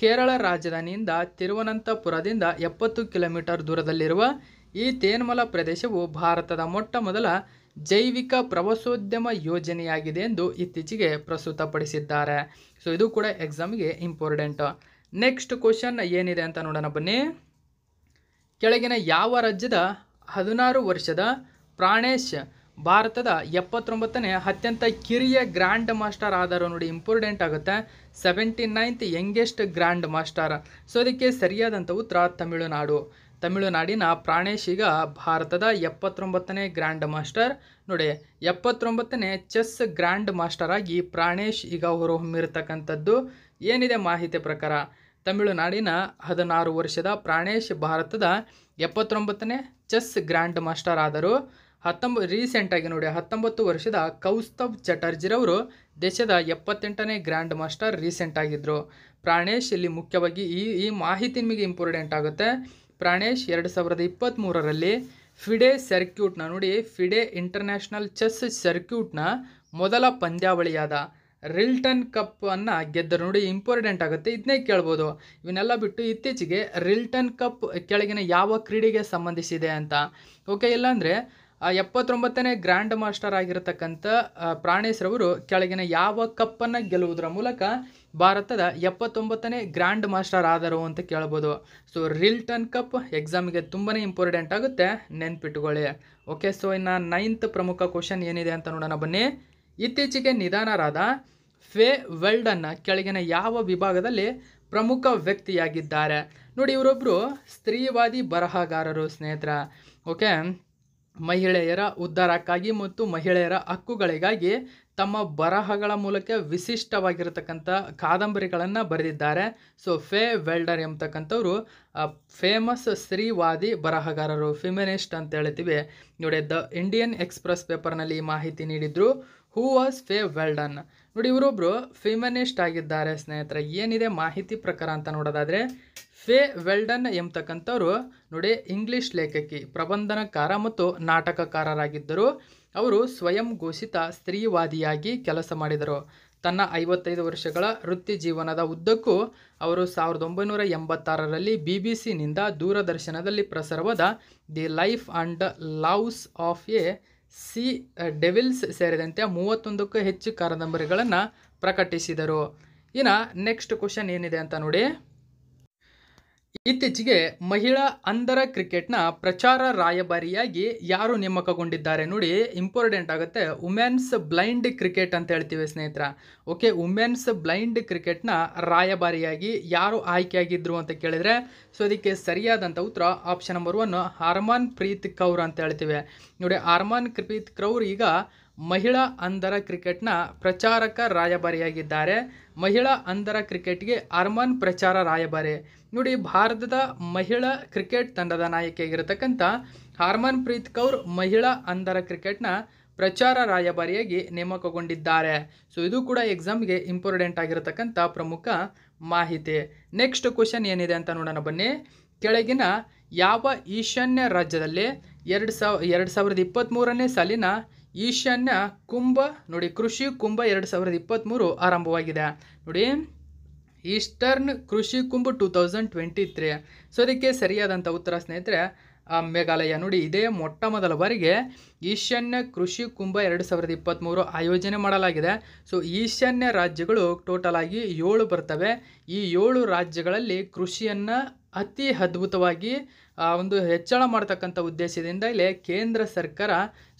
ಕೇರಳ ರಾಜಧಾನಿಯಿಂದ ತಿರುವನಂತಪುರದಿಂದ ಎಪ್ಪತ್ತು ಕಿಲೋಮೀಟರ್ ದೂರದಲ್ಲಿರುವ ಈ ತೇನ್ಮಲ ಪ್ರದೇಶವು ಭಾರತದ ಮೊಟ್ಟ ಮೊದಲ ಜೈವಿಕ ಪ್ರವಾಸೋದ್ಯಮ ಯೋಜನೆಯಾಗಿದೆ ಎಂದು ಇತ್ತೀಚೆಗೆ ಪ್ರಸ್ತುತಪಡಿಸಿದ್ದಾರೆ ಸೊ ಇದು ಕೂಡ ಎಕ್ಸಾಮ್ಗೆ ಇಂಪಾರ್ಟೆಂಟ್ ನೆಕ್ಸ್ಟ್ ಕ್ವಶನ್ ಏನಿದೆ ಅಂತ ನೋಡೋಣ ಬನ್ನಿ ಕೆಳಗಿನ ಯಾವ ರಾಜ್ಯದ ಹದಿನಾರು ವರ್ಷದ ಪ್ರಾಣೇಶ್ ಭಾರತದ ಎಪ್ಪತ್ತೊಂಬತ್ತನೇ ಅತ್ಯಂತ ಕಿರಿಯ ಗ್ರ್ಯಾಂಡ್ ಮಾಸ್ಟರ್ ಆದರೂ ನೋಡಿ ಇಂಪಾರ್ಟೆಂಟ್ ಆಗುತ್ತೆ seventy ninth youngest grandmaster so ಅದಕ್ಕೆ ಸರಿಯಾದಂಥ ಉತ್ತರ ತಮಿಳುನಾಡು ತಮಿಳುನಾಡಿನ ಪ್ರಾಣೇಶ್ ಈಗ ಭಾರತದ ಎಪ್ಪತ್ತೊಂಬತ್ತನೇ ಗ್ರ್ಯಾಂಡ್ ಮಾಸ್ಟರ್ ನೋಡಿ ಎಪ್ಪತ್ತೊಂಬತ್ತನೇ ಚೆಸ್ ಗ್ರ್ಯಾಂಡ್ ಮಾಸ್ಟರ್ ಆಗಿ ಪ್ರಾಣೇಶ್ ಈಗ ಹೊರಹೊಮ್ಮಿರತಕ್ಕಂಥದ್ದು ಏನಿದೆ ಮಾಹಿತಿ ಪ್ರಕಾರ ತಮಿಳುನಾಡಿನ ಹದಿನಾರು ವರ್ಷದ ಪ್ರಾಣೇಶ್ ಭಾರತದ ಎಪ್ಪತ್ತೊಂಬತ್ತನೇ ಚೆಸ್ ಗ್ರ್ಯಾಂಡ್ ಮಾಸ್ಟರ್ ಆದರು ಹತ್ತೊಂಬ ರೀಸೆಂಟಾಗಿ ನೋಡಿ ಹತ್ತೊಂಬತ್ತು ವರ್ಷದ ಕೌಸ್ತವ್ ಚಟರ್ಜಿರವರು ದೇಶದ ಎಪ್ಪತ್ತೆಂಟನೇ ಗ್ರ್ಯಾಂಡ್ ಮಾಸ್ಟರ್ ರೀಸೆಂಟ್ ಆಗಿದ್ದರು ಪ್ರಾಣೇಶ್ ಇಲ್ಲಿ ಮುಖ್ಯವಾಗಿ ಈ ಈ ಮಾಹಿತಿ ನಿಮಗೆ ಇಂಪಾರ್ಟೆಂಟ್ ಆಗುತ್ತೆ ಪ್ರಾಣೇಶ್ ಎರಡು ಸಾವಿರದ ಇಪ್ಪತ್ತ್ಮೂರರಲ್ಲಿ ಫಿಡೆ ಸರ್ಕ್ಯೂಟ್ನ ನೋಡಿ ಫಿಡೆ ಇಂಟರ್ನ್ಯಾಷನಲ್ ಚೆಸ್ ಸರ್ಕ್ಯೂಟ್ನ ಮೊದಲ ಪಂದ್ಯಾವಳಿಯಾದ ರಿಲ್ಟನ್ ಕಪ್ ಅನ್ನು ಗೆದ್ದರು ನೋಡಿ ಇಂಪಾರ್ಟೆಂಟ್ ಆಗುತ್ತೆ ಇದನ್ನೇ ಕೇಳ್ಬೋದು ಇವನ್ನೆಲ್ಲ ಬಿಟ್ಟು ಇತ್ತೀಚೆಗೆ ರಿಲ್ಟನ್ ಕಪ್ ಕೆಳಗಿನ ಯಾವ ಕ್ರೀಡೆಗೆ ಸಂಬಂಧಿಸಿದೆ ಅಂತ ಓಕೆ ಇಲ್ಲಾಂದರೆ ಎಪ್ಪತ್ತೊಂಬತ್ತನೇ ಗ್ರ್ಯಾಂಡ್ ಮಾಸ್ಟರ್ ಆಗಿರತಕ್ಕಂಥ ಪ್ರಾಣೇಶ್ರವರು ಕೆಳಗಿನ ಯಾವ ಕಪ್ಪನ್ನು ಗೆಲ್ಲುವುದರ ಮೂಲಕ ಭಾರತದ ಎಪ್ಪತ್ತೊಂಬತ್ತನೇ ಗ್ರ್ಯಾಂಡ್ ಮಾಸ್ಟರ್ ಆದರು ಅಂತ ಕೇಳ್ಬೋದು ಸೊ ರಿಲ್ಟನ್ ಕಪ್ ಎಕ್ಸಾಮಿಗೆ ತುಂಬಾ ಇಂಪಾರ್ಟೆಂಟ್ ಆಗುತ್ತೆ ನೆನ್ಪಿಟ್ಕೊಳ್ಳಿ ಓಕೆ ಸೊ ಇನ್ನು ನೈನ್ತ್ ಪ್ರಮುಖ ಕ್ವಶನ್ ಏನಿದೆ ಅಂತ ನೋಡೋಣ ಬನ್ನಿ ಇತ್ತೀಚೆಗೆ ನಿಧಾನರಾದ ಫೇ ವೆಲ್ಡನ್ನ ಕೆಳಗಿನ ಯಾವ ವಿಭಾಗದಲ್ಲಿ ಪ್ರಮುಖ ವ್ಯಕ್ತಿಯಾಗಿದ್ದಾರೆ ನೋಡಿ ಇವರೊಬ್ಬರು ಸ್ತ್ರೀವಾದಿ ಬರಹಗಾರರು ಸ್ನೇಹಿತರ ಓಕೆ ಮಹಿಳೆಯರ ಉದ್ಧಾರಕ್ಕಾಗಿ ಮತ್ತು ಮಹಿಳೆಯರ ಹಕ್ಕುಗಳಿಗಾಗಿ ತಮ್ಮ ಬರಹಗಳ ಮೂಲಕ ವಿಶಿಷ್ಟವಾಗಿರತಕ್ಕಂಥ ಕಾದಂಬರಿಗಳನ್ನು ಬರೆದಿದ್ದಾರೆ ಸೊ ಫೇ ವೆಲ್ಡರ್ ಎಂಬತಕ್ಕಂಥವ್ರು ಫೇಮಸ್ ಸ್ತ್ರೀವಾದಿ ಬರಹಗಾರರು ಫಿಮಿನಿಸ್ಟ್ ಅಂತ ಹೇಳ್ತೀವಿ ನೋಡಿ ದ ಇಂಡಿಯನ್ ಎಕ್ಸ್ಪ್ರೆಸ್ ಪೇಪರ್ನಲ್ಲಿ ಈ ಮಾಹಿತಿ ನೀಡಿದ್ರು ಹೂ ವಾಸ್ ಫೇ ವೆಲ್ಡನ್ ನೋಡಿ ಇವರೊಬ್ಬರು ಫಿಮಿನಿಸ್ಟ್ ಆಗಿದ್ದಾರೆ ಸ್ನೇಹಿತರೆ ಏನಿದೆ ಮಾಹಿತಿ ಪ್ರಕಾರ ಅಂತ ನೋಡೋದಾದರೆ ಫೇ ವೆಲ್ಡನ್ ಎಂಬತಕ್ಕಂಥವ್ರು ನೋಡಿ ಇಂಗ್ಲಿಷ್ ಲೇಖಕಿ ಪ್ರಬಂಧನಕಾರ ಮತ್ತು ನಾಟಕಕಾರರಾಗಿದ್ದರು ಅವರು ಸ್ವಯಂ ಘೋಷಿತ ಸ್ತ್ರೀವಾದಿಯಾಗಿ ಕೆಲಸ ಮಾಡಿದರು ತನ್ನ ಐವತ್ತೈದು ವರ್ಷಗಳ ವೃತ್ತಿ ಜೀವನದ ಉದ್ದಕ್ಕೂ ಅವರು ಸಾವಿರದ ಒಂಬೈನೂರ ಎಂಬತ್ತಾರರಲ್ಲಿ ಬಿ ಬಿ ಸಿನಿಂದ ದೂರದರ್ಶನದಲ್ಲಿ ಪ್ರಸಾರವಾದ the life and loves of a she devils ಸೇರಿದಂತೆ ಮೂವತ್ತೊಂದಕ್ಕೂ ಹೆಚ್ಚು ಕಾದಂಬರಿಗಳನ್ನು ಪ್ರಕಟಿಸಿದರು ಇನ್ನು ನೆಕ್ಸ್ಟ್ ಕ್ವಶನ್ ಏನಿದೆ ಅಂತ ನೋಡಿ ಇತ್ತೀಚೆಗೆ ಮಹಿಳಾ ಅಂಧರ ಕ್ರಿಕೆಟ್ನ ಪ್ರಚಾರ ರಾಯಭಾರಿಯಾಗಿ ಯಾರು ನೇಮಕಗೊಂಡಿದ್ದಾರೆ ನೋಡಿ ಇಂಪಾರ್ಟೆಂಟ್ ಆಗುತ್ತೆ ವುಮೆನ್ಸ್ ಬ್ಲೈಂಡ್ ಕ್ರಿಕೆಟ್ ಅಂತ ಹೇಳ್ತೀವಿ ಸ್ನೇಹಿತರ ಓಕೆ ವುಮೆನ್ಸ್ ಬ್ಲೈಂಡ್ ಕ್ರಿಕೆಟ್ನ ರಾಯಭಾರಿಯಾಗಿ ಯಾರು ಆಯ್ಕೆಯಾಗಿದ್ರು ಅಂತ ಕೇಳಿದರೆ ಸೊ ಅದಕ್ಕೆ ಸರಿಯಾದಂಥ ಉತ್ತರ option number one Harmanpreet Kaur ಅಂತ ಹೇಳ್ತೀವಿ ನೋಡಿ ಹರ್ಮಾನ್ ಪ್ರೀತ್ ಕೌರ್ ಈಗ ಮಹಿಳಾ ಅಂಧರ ಕ್ರಿಕೆಟ್ನ ಪ್ರಚಾರಕ ರಾಯಭಾರಿಯಾಗಿದ್ದಾರೆ ಮಹಿಳಾ ಅಂಧರ ಕ್ರಿಕೆಟ್ಗೆ ಅರ್ಮನ್ ಪ್ರಚಾರ ರಾಯಭಾರಿ ನೋಡಿ ಭಾರತದ ಮಹಿಳಾ ಕ್ರಿಕೆಟ್ ತಂಡದ ನಾಯಕಿಯಾಗಿರತಕ್ಕಂಥ ಹರ್ಮನ್ ಪ್ರೀತ್ ಕೌರ್ ಮಹಿಳಾ ಅಂಧರ ಕ್ರಿಕೆಟ್ನ ಪ್ರಚಾರ ರಾಯಭಾರಿಯಾಗಿ ನೇಮಕಗೊಂಡಿದ್ದಾರೆ ಸೊ ಇದು ಕೂಡ ಎಕ್ಸಾಮ್ಗೆ ಇಂಪಾರ್ಟೆಂಟ್ ಆಗಿರತಕ್ಕಂಥ ಪ್ರಮುಖ ಮಾಹಿತಿ ನೆಕ್ಸ್ಟ್ ಕ್ವಶನ್ ಏನಿದೆ ಅಂತ ನೋಡೋಣ ಬನ್ನಿ ಕೆಳಗಿನ ಯಾವ ಈಶಾನ್ಯ ರಾಜ್ಯದಲ್ಲಿ ಎರಡು ಸಾವ ಎರಡು ಸಾವಿರದ ಇಪ್ಪತ್ತ್ಮೂರನೇ ಸಾಲಿನ ಈಶಾನ್ಯ ಕುಂಭ ನೋಡಿ ಕೃಷಿ ಕುಂಭ ಎರಡು ಸಾವಿರದ ಇಪ್ಪತ್ತ್ಮೂರು ಆರಂಭವಾಗಿದೆ ನೋಡಿ eastern Krishi Kumbh two thousand twenty three so ಅದಕ್ಕೆ ಸರಿಯಾದಂಥ ಉತ್ತರ ಸ್ನೇಹಿತರೆ ಮೇಘಾಲಯ ನೋಡಿ ಇದೇ ಮೊಟ್ಟ ಮೊದಲ ಬಾರಿಗೆ ಈಶಾನ್ಯ ಕೃಷಿ ಕುಂಭ ಎರಡು ಸಾವಿರದ ಇಪ್ಪತ್ತ್ಮೂರು ಆಯೋಜನೆ ಮಾಡಲಾಗಿದೆ ಸೊ ಈಶಾನ್ಯ ರಾಜ್ಯಗಳು ಟೋಟಲ್ ಆಗಿ ಏಳು ಬರ್ತವೆ ಈ ಏಳು ರಾಜ್ಯಗಳಲ್ಲಿ ಕೃಷಿಯನ್ನು ಅತಿ ಅದ್ಭುತವಾಗಿ ಒಂದು ಹೆಚ್ಚಳ ಮಾಡ್ತಕ್ಕಂಥ ಉದ್ದೇಶದಿಂದ ಇಲ್ಲಿ ಕೇಂದ್ರ ಸರ್ಕಾರ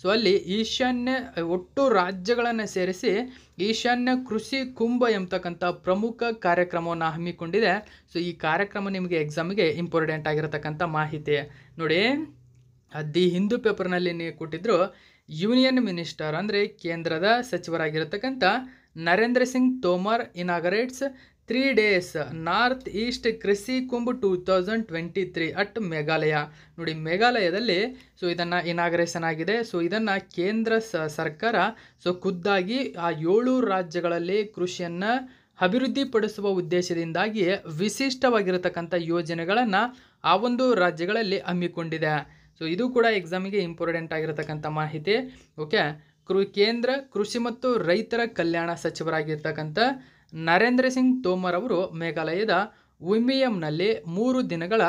ಸೊ ಅಲ್ಲಿ ಈಶಾನ್ಯ ಒಟ್ಟು ರಾಜ್ಯಗಳನ್ನು ಸೇರಿಸಿ ಈಶಾನ್ಯ ಕೃಷಿ ಕುಂಭ ಎಂಬತಕ್ಕಂಥ ಪ್ರಮುಖ ಕಾರ್ಯಕ್ರಮವನ್ನು ಹಮ್ಮಿಕೊಂಡಿದೆ ಸೊ ಈ ಕಾರ್ಯಕ್ರಮ ನಿಮಗೆ ಎಕ್ಸಾಮ್ಗೆ ಇಂಪಾರ್ಟೆಂಟ್ ಆಗಿರತಕ್ಕಂಥ ಮಾಹಿತಿ ನೋಡಿ ದಿ ಹಿಂದೂ ಪೇಪರ್ನಲ್ಲಿ ನೀವು ಕೊಟ್ಟಿದ್ರು ಯೂನಿಯನ್ ಮಿನಿಸ್ಟರ್ ಅಂದರೆ ಕೇಂದ್ರದ ಸಚಿವರಾಗಿರತಕ್ಕಂಥ Narendra Singh Tomar inaugurates three days north east Krishi Kumbh two thousand twenty three at Meghalaya ನೋಡಿ ಮೇಘಾಲಯದಲ್ಲಿ ಸೊ ಇದನ್ನು ಇನಾಗ್ರೇಷನ್ ಆಗಿದೆ ಸೊ ಇದನ್ನು ಕೇಂದ್ರ ಸರ್ಕಾರ ಸೊ ಖುದ್ದಾಗಿ ಆ ಏಳು ರಾಜ್ಯಗಳಲ್ಲಿ ಕೃಷಿಯನ್ನು ಅಭಿವೃದ್ಧಿಪಡಿಸುವ ಉದ್ದೇಶದಿಂದಾಗಿಯೇ ವಿಶಿಷ್ಟವಾಗಿರತಕ್ಕಂಥ ಯೋಜನೆಗಳನ್ನು ಆ ಒಂದು ರಾಜ್ಯಗಳಲ್ಲಿ ಹಮ್ಮಿಕೊಂಡಿದೆ ಸೊ ಇದು ಕೂಡ ಎಕ್ಸಾಮಿಗೆ ಇಂಪಾರ್ಟೆಂಟ್ ಆಗಿರತಕ್ಕಂಥ ಮಾಹಿತಿ ಓಕೆ ಕೃ ಕೇಂದ್ರ ಕೃಷಿ ಮತ್ತು ರೈತರ ಕಲ್ಯಾಣ ಸಚಿವರಾಗಿರ್ತಕ್ಕಂಥ ನರೇಂದ್ರ ಸಿಂಗ್ ತೋಮರ್ ಅವರು ಮೇಘಾಲಯದ ಉಮಿಯಂನಲ್ಲಿ ಮೂರು ದಿನಗಳ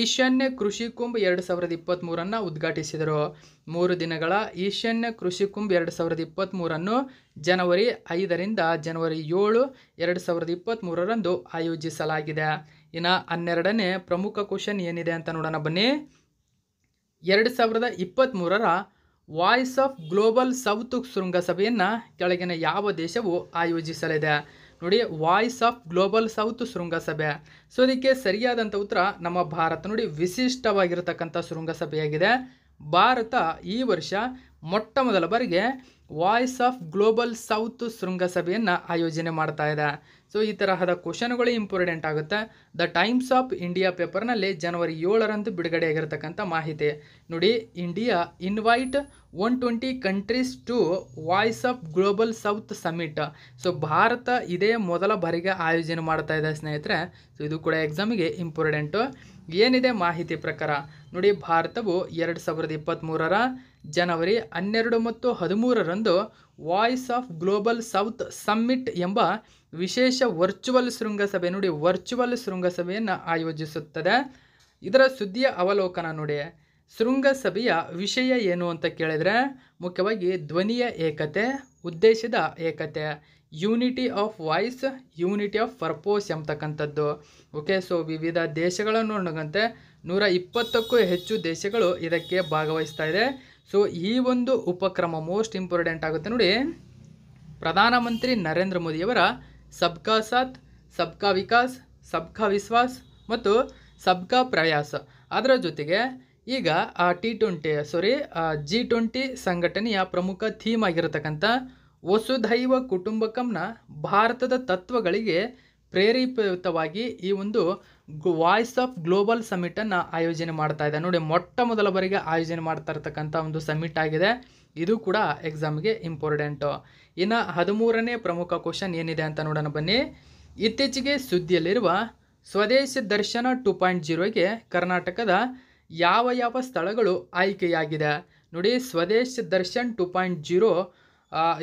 ಈಶಾನ್ಯ ಕೃಷಿ ಕುಂಭ್ ಎರಡು ಸಾವಿರದ ಇಪ್ಪತ್ತ್ಮೂರನ್ನು ಉದ್ಘಾಟಿಸಿದರು ಮೂರು ದಿನಗಳ ಈಶಾನ್ಯ ಕೃಷಿ ಕುಂಭ್ ಎರಡು ಸಾವಿರದ ಇಪ್ಪತ್ತ್ಮೂರನ್ನು ಜನವರಿ ಐದರಿಂದ ಜನವರಿ ಏಳು ಎರಡು ಸಾವಿರದ ಇಪ್ಪತ್ತ್ಮೂರರಂದು ಆಯೋಜಿಸಲಾಗಿದೆ ಇನ್ನು ಹನ್ನೆರಡನೇ ಪ್ರಮುಖ ಕ್ವಶನ್ ಏನಿದೆ ಅಂತ ನೋಡೋಣ ಬನ್ನಿ ಎರಡು ಸಾವಿರದ ಇಪ್ಪತ್ತ್ಮೂರರ ವಾಯ್ಸ್ ಆಫ್ ಗ್ಲೋಬಲ್ ಸೌತ್ ಶೃಂಗಸಭೆಯನ್ನು ಕೆಳಗಿನ ಯಾವ ದೇಶವು ಆಯೋಜಿಸಲಿದೆ ನೋಡಿ ವಾಯ್ಸ್ ಆಫ್ ಗ್ಲೋಬಲ್ ಸೌತ್ ಶೃಂಗಸಭೆ ಸೊ ಇದಕ್ಕೆ ಸರಿಯಾದಂಥ ಉತ್ತರ ನಮ್ಮ ಭಾರತ ನೋಡಿ ವಿಶಿಷ್ಟವಾಗಿರತಕ್ಕಂಥ ಶೃಂಗಸಭೆಯಾಗಿದೆ ಭಾರತ ಈ ವರ್ಷ ಮೊಟ್ಟ ಮೊದಲ ಬಾರಿಗೆ ವಾಯ್ಸ್ ಆಫ್ ಗ್ಲೋಬಲ್ ಸೌತ್ ಶೃಂಗಸಭೆಯನ್ನು ಆಯೋಜನೆ ಮಾಡ್ತಾ ಇದೆ ಸೊ ಈ ತರಹದ ಕ್ವಶನ್ಗಳು ಇಂಪಾರ್ಟೆಂಟ್ ಆಗುತ್ತೆ ದ ಟೈಮ್ಸ್ ಆಫ್ ಇಂಡಿಯಾ ಪೇಪರ್ನಲ್ಲಿ ಜನವರಿ ಏಳರಂದು ಬಿಡುಗಡೆಯಾಗಿರ್ತಕ್ಕಂಥ ಮಾಹಿತಿ ನೋಡಿ India invite one twenty countries to voice of global south summit so Bharat ಇದೇ ಮೊದಲ ಬಾರಿಗೆ ಆಯೋಜನೆ ಮಾಡ್ತಾ ಇದೆ ಸ್ನೇಹಿತರೆ ಸೊ ಇದು ಕೂಡ ಎಕ್ಸಾಮಿಗೆ ಇಂಪಾರ್ಟೆಂಟು ಏನಿದೆ ಮಾಹಿತಿ ಪ್ರಕಾರ ನೋಡಿ ಭಾರತವು ಎರಡು ಸಾವಿರದ ಇಪ್ಪತ್ತ್ಮೂರರ ಜನವರಿ ಹನ್ನೆರಡು ಮತ್ತು ಹದಿಮೂರರಂದು voice of global south summit ಎಂಬ ವಿಶೇಷ ವರ್ಚುವಲ್ ಶೃಂಗಸಭೆ ನೋಡಿ ವರ್ಚುವಲ್ ಶೃಂಗಸಭೆಯನ್ನು ಆಯೋಜಿಸುತ್ತದೆ ಇದರ ಸುದ್ದಿಯ ಅವಲೋಕನ ನೋಡಿ ಶೃಂಗಸಭೆಯ ವಿಷಯ ಏನು ಅಂತ ಕೇಳಿದರೆ ಮುಖ್ಯವಾಗಿ ಧ್ವನಿಯ ಏಕತೆ ಉದ್ದೇಶದ ಏಕತೆ unity of voice unity of purpose ಎಂಬತಕ್ಕಂಥದ್ದು ಓಕೆ ಸೊ ವಿವಿಧ ದೇಶಗಳನ್ನು ನೋಡಂತೆ ನೂರ ಇಪ್ಪತ್ತಕ್ಕೂ ಹೆಚ್ಚು ದೇಶಗಳು ಇದಕ್ಕೆ ಭಾಗವಹಿಸ್ತಾ ಇದೆ ಸೊ ಈ ಒಂದು ಉಪಕ್ರಮ ಮೋಸ್ಟ್ ಇಂಪಾರ್ಟೆಂಟ್ ಆಗುತ್ತೆ ನೋಡಿ ಪ್ರಧಾನಮಂತ್ರಿ ನರೇಂದ್ರ ಮೋದಿಯವರ ಸಬ್ಕಾ ಸಾಥ್ ಸಬ್ಕಾ ವಿಕಾಸ್ ಸಬ್ಕಾ ವಿಶ್ವಾಸ್ ಮತ್ತು ಸಬ್ಕಾ ಪ್ರಯಾಸ ಅದರ ಜೊತೆಗೆ ಈಗ ಆ T twenty sorry G twenty ಸಂಘಟನೆಯ ಪ್ರಮುಖ ಥೀಮ್ ಆಗಿರತಕ್ಕಂಥ ವಸುಧೈವ ಕುಟುಂಬಕಂನ ಭಾರತದ ತತ್ವಗಳಿಗೆ ಪ್ರೇರೇಪಿತವಾಗಿ ಈ ಒಂದು ವಾಯ್ಸ್ ಆಫ್ ಗ್ಲೋಬಲ್ ಸಮಿಟನ್ನು ಆಯೋಜನೆ ಮಾಡ್ತಾ ಇದೆ ನೋಡಿ ಮೊಟ್ಟ ಮೊದಲ ಬಾರಿಗೆ ಆಯೋಜನೆ ಮಾಡ್ತಾ ಇರ್ತಕ್ಕಂಥ ಒಂದು ಸಮಿಟ್ ಆಗಿದೆ ಇದು ಕೂಡ ಎಕ್ಸಾಮ್ಗೆ ಇಂಪಾರ್ಟೆಂಟು ಇನ್ನು ಹದಿಮೂರನೇ ಪ್ರಮುಖ ಕ್ವಶನ್ ಏನಿದೆ ಅಂತ ನೋಡೋಣ ಬನ್ನಿ ಇತ್ತೀಚೆಗೆ ಸುದ್ದಿಯಲ್ಲಿರುವ ಸ್ವದೇಶ ದರ್ಶನ ಟು ಪಾಯಿಂಟ್ ಜೀರೋಗೆ ಕರ್ನಾಟಕದ ಯಾವ ಯಾವ ಸ್ಥಳಗಳು ಆಯ್ಕೆಯಾಗಿದೆ ನೋಡಿ Swadesh Darshan two point zero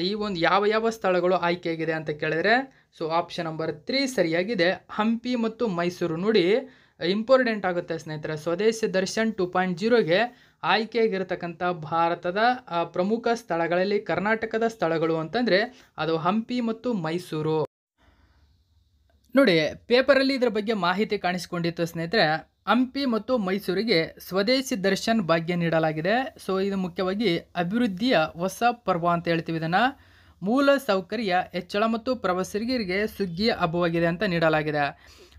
ಈ ಒಂದು ಯಾವ ಯಾವ ಸ್ಥಳಗಳು ಆಯ್ಕೆಯಾಗಿದೆ ಅಂತ ಕೇಳಿದರೆ ಸೊ ಆಪ್ಷನ್ ನಂಬರ್ ತ್ರೀ ಸರಿಯಾಗಿದೆ ಹಂಪಿ ಮತ್ತು ಮೈಸೂರು ನೋಡಿ ಇಂಪಾರ್ಟೆಂಟ್ ಆಗುತ್ತೆ ಸ್ನೇಹಿತರೆ ಸ್ವದೇಶಿ ದರ್ಶನ್ ಟು ಪಾಯಿಂಟ್ ಜೀರೋಗೆ ಆಯ್ಕೆಯಾಗಿರತಕ್ಕಂಥ ಭಾರತದ ಪ್ರಮುಖ ಸ್ಥಳಗಳಲ್ಲಿ ಕರ್ನಾಟಕದ ಸ್ಥಳಗಳು ಅಂತಂದರೆ ಅದು ಹಂಪಿ ಮತ್ತು ಮೈಸೂರು ನೋಡಿ ಪೇಪರಲ್ಲಿ ಇದರ ಬಗ್ಗೆ ಮಾಹಿತಿ ಕಾಣಿಸಿಕೊಂಡಿತ್ತು ಸ್ನೇಹಿತರೆ ಹಂಪಿ ಮತ್ತು ಮೈಸೂರಿಗೆ ಸ್ವದೇಶಿ ದರ್ಶನ್ ಭಾಗ್ಯ ನೀಡಲಾಗಿದೆ ಸೊ ಇದು ಮುಖ್ಯವಾಗಿ ಅಭಿವೃದ್ಧಿಯ ಹೊಸ ಪರ್ವ ಅಂತ ಹೇಳ್ತೀವಿ ಇದನ್ನು ಮೂಲ ಸೌಕರ್ಯ ಹೆಚ್ಚಳ ಮತ್ತು ಪ್ರವಾಸಿಗರಿಗೆ ಸುಗ್ಗಿಯ ಹಬ್ಬವಾಗಿದೆ ಅಂತ ನೀಡಲಾಗಿದೆ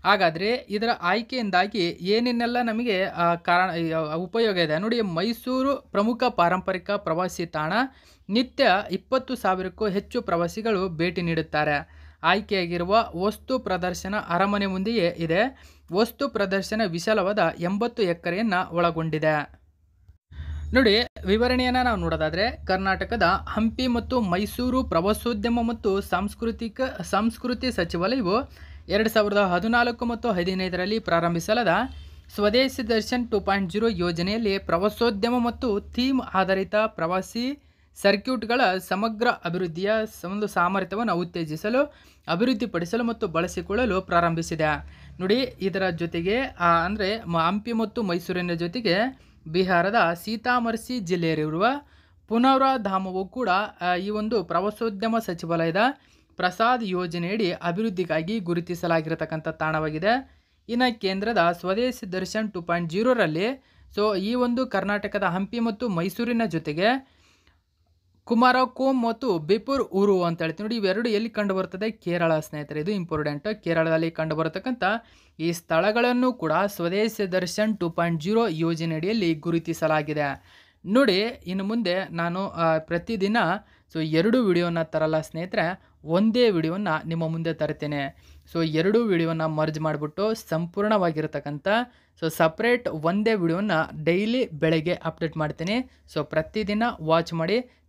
ಹಾಗಾದರೆ ಇದರ ಆಯ್ಕೆಯಿಂದಾಗಿ ಏನೇನೆಲ್ಲ ನಮಗೆ ಕಾರಣ ಉಪಯೋಗ ಇದೆ ನೋಡಿ ಮೈಸೂರು ಪ್ರಮುಖ ಪಾರಂಪರಿಕ ಪ್ರವಾಸಿ ತಾಣ ನಿತ್ಯ ಇಪ್ಪತ್ತು ಸಾವಿರಕ್ಕೂ ಹೆಚ್ಚು ಪ್ರವಾಸಿಗಳು ಭೇಟಿ ನೀಡುತ್ತಾರೆ ಆಯ್ಕೆಯಾಗಿರುವ ವಸ್ತು ಪ್ರದರ್ಶನ ಅರಮನೆ ಮುಂದೆಯೇ ಇದೆ ವಸ್ತು ಪ್ರದರ್ಶನ ವಿಶಾಲವಾದ ಎಂಬತ್ತು ಎಕರೆಯನ್ನು ಒಳಗೊಂಡಿದೆ ನೋಡಿ ವಿವರಣೆಯನ್ನು ನಾವು ನೋಡೋದಾದರೆ ಕರ್ನಾಟಕದ ಹಂಪಿ ಮತ್ತು ಮೈಸೂರು ಪ್ರವಾಸೋದ್ಯಮ ಮತ್ತು ಸಾಂಸ್ಕೃತಿಕ ಸಂಸ್ಕೃತಿ ಸಚಿವಾಲಯವು ಎರಡು ಸಾವಿರದ ಹದಿನಾಲ್ಕು ಮತ್ತು ಹದಿನೈದರಲ್ಲಿ ಪ್ರಾರಂಭಿಸಲಾದ ಸ್ವದೇಶಿ ದರ್ಶನ್ ಟು ಪಾಯಿಂಟ್ ಜೀರೋ ಯೋಜನೆಯಲ್ಲಿ ಪ್ರವಾಸೋದ್ಯಮ ಮತ್ತು ಥೀಮ್ ಆಧಾರಿತ ಪ್ರವಾಸಿ ಸರ್ಕ್ಯೂಟ್ಗಳ ಸಮಗ್ರ ಅಭಿವೃದ್ಧಿಯ ಒಂದು ಸಾಮರ್ಥ್ಯವನ್ನು ಉತ್ತೇಜಿಸಲು ಅಭಿವೃದ್ಧಿಪಡಿಸಲು ಮತ್ತು ಬಳಸಿಕೊಳ್ಳಲು ಪ್ರಾರಂಭಿಸಿದೆ ನೋಡಿ ಇದರ ಜೊತೆಗೆ ಅಂದರೆ ಹಂಪಿ ಮತ್ತು ಮೈಸೂರಿನ ಜೊತೆಗೆ ಬಿಹಾರದ ಸೀತಾಮರ್ಸಿ ಜಿಲ್ಲೆಯಲ್ಲಿರುವ ಪುನವರ ಧಾಮವು ಕೂಡ ಈ ಒಂದು ಪ್ರವಾಸೋದ್ಯಮ ಸಚಿವಾಲಯದ ಪ್ರಸಾದ್ ಯೋಜನೆಯಡಿ ಅಭಿವೃದ್ಧಿಗಾಗಿ ಗುರುತಿಸಲಾಗಿರತಕ್ಕಂಥ ತಾಣವಾಗಿದೆ ಇನ್ನು ಕೇಂದ್ರದ ಸ್ವದೇಶಿ ದರ್ಶನ್ ಟು ಪಾಯಿಂಟ್ ಜೀರೋರಲ್ಲಿ ಸೊ ಈ ಒಂದು ಕರ್ನಾಟಕದ ಹಂಪಿ ಮತ್ತು ಮೈಸೂರಿನ ಜೊತೆಗೆ ಕುಮಾರಕೋಮ್ ಮತ್ತು ಬಿಪುರ್ ಊರು ಅಂತ ಹೇಳ್ತೀವಿ ನೋಡಿ ಇವೆರಡು ಎಲ್ಲಿ ಕಂಡು ಬರ್ತದೆ ಕೇರಳ ಸ್ನೇಹಿತರೆ ಇದು ಇಂಪಾರ್ಟೆಂಟ್ ಕೇರಳದಲ್ಲಿ ಕಂಡು ಬರತಕ್ಕಂಥ ಈ ಸ್ಥಳಗಳನ್ನು ಕೂಡ Swadesh Darshan two point zero ಯೋಜನೆಯಡಿಯಲ್ಲಿ ಗುರುತಿಸಲಾಗಿದೆ ನೋಡಿ ಇನ್ನು ಮುಂದೆ ನಾನು ಪ್ರತಿದಿನ ಸೊ ಎರಡು ವಿಡಿಯೋನ ತರಲ್ಲ ಸ್ನೇಹಿತರೆ ಒಂದೇ ವಿಡಿಯೋನ ನಿಮ್ಮ ಮುಂದೆ ತರ್ತೇನೆ ಸೊ ಎರಡು ವಿಡಿಯೋನ ಮರ್ಜ್ ಮಾಡಿಬಿಟ್ಟು ಸಂಪೂರ್ಣವಾಗಿರ್ತಕ್ಕಂಥ ಸೊ ಸಪ್ರೇಟ್ ಒಂದೇ ವಿಡಿಯೋನ ಡೈಲಿ ಬೆಳಗ್ಗೆ ಅಪ್ಡೇಟ್ ಮಾಡ್ತೀನಿ ಸೊ ಪ್ರತಿದಿನ ವಾಚ್ ಮಾಡಿ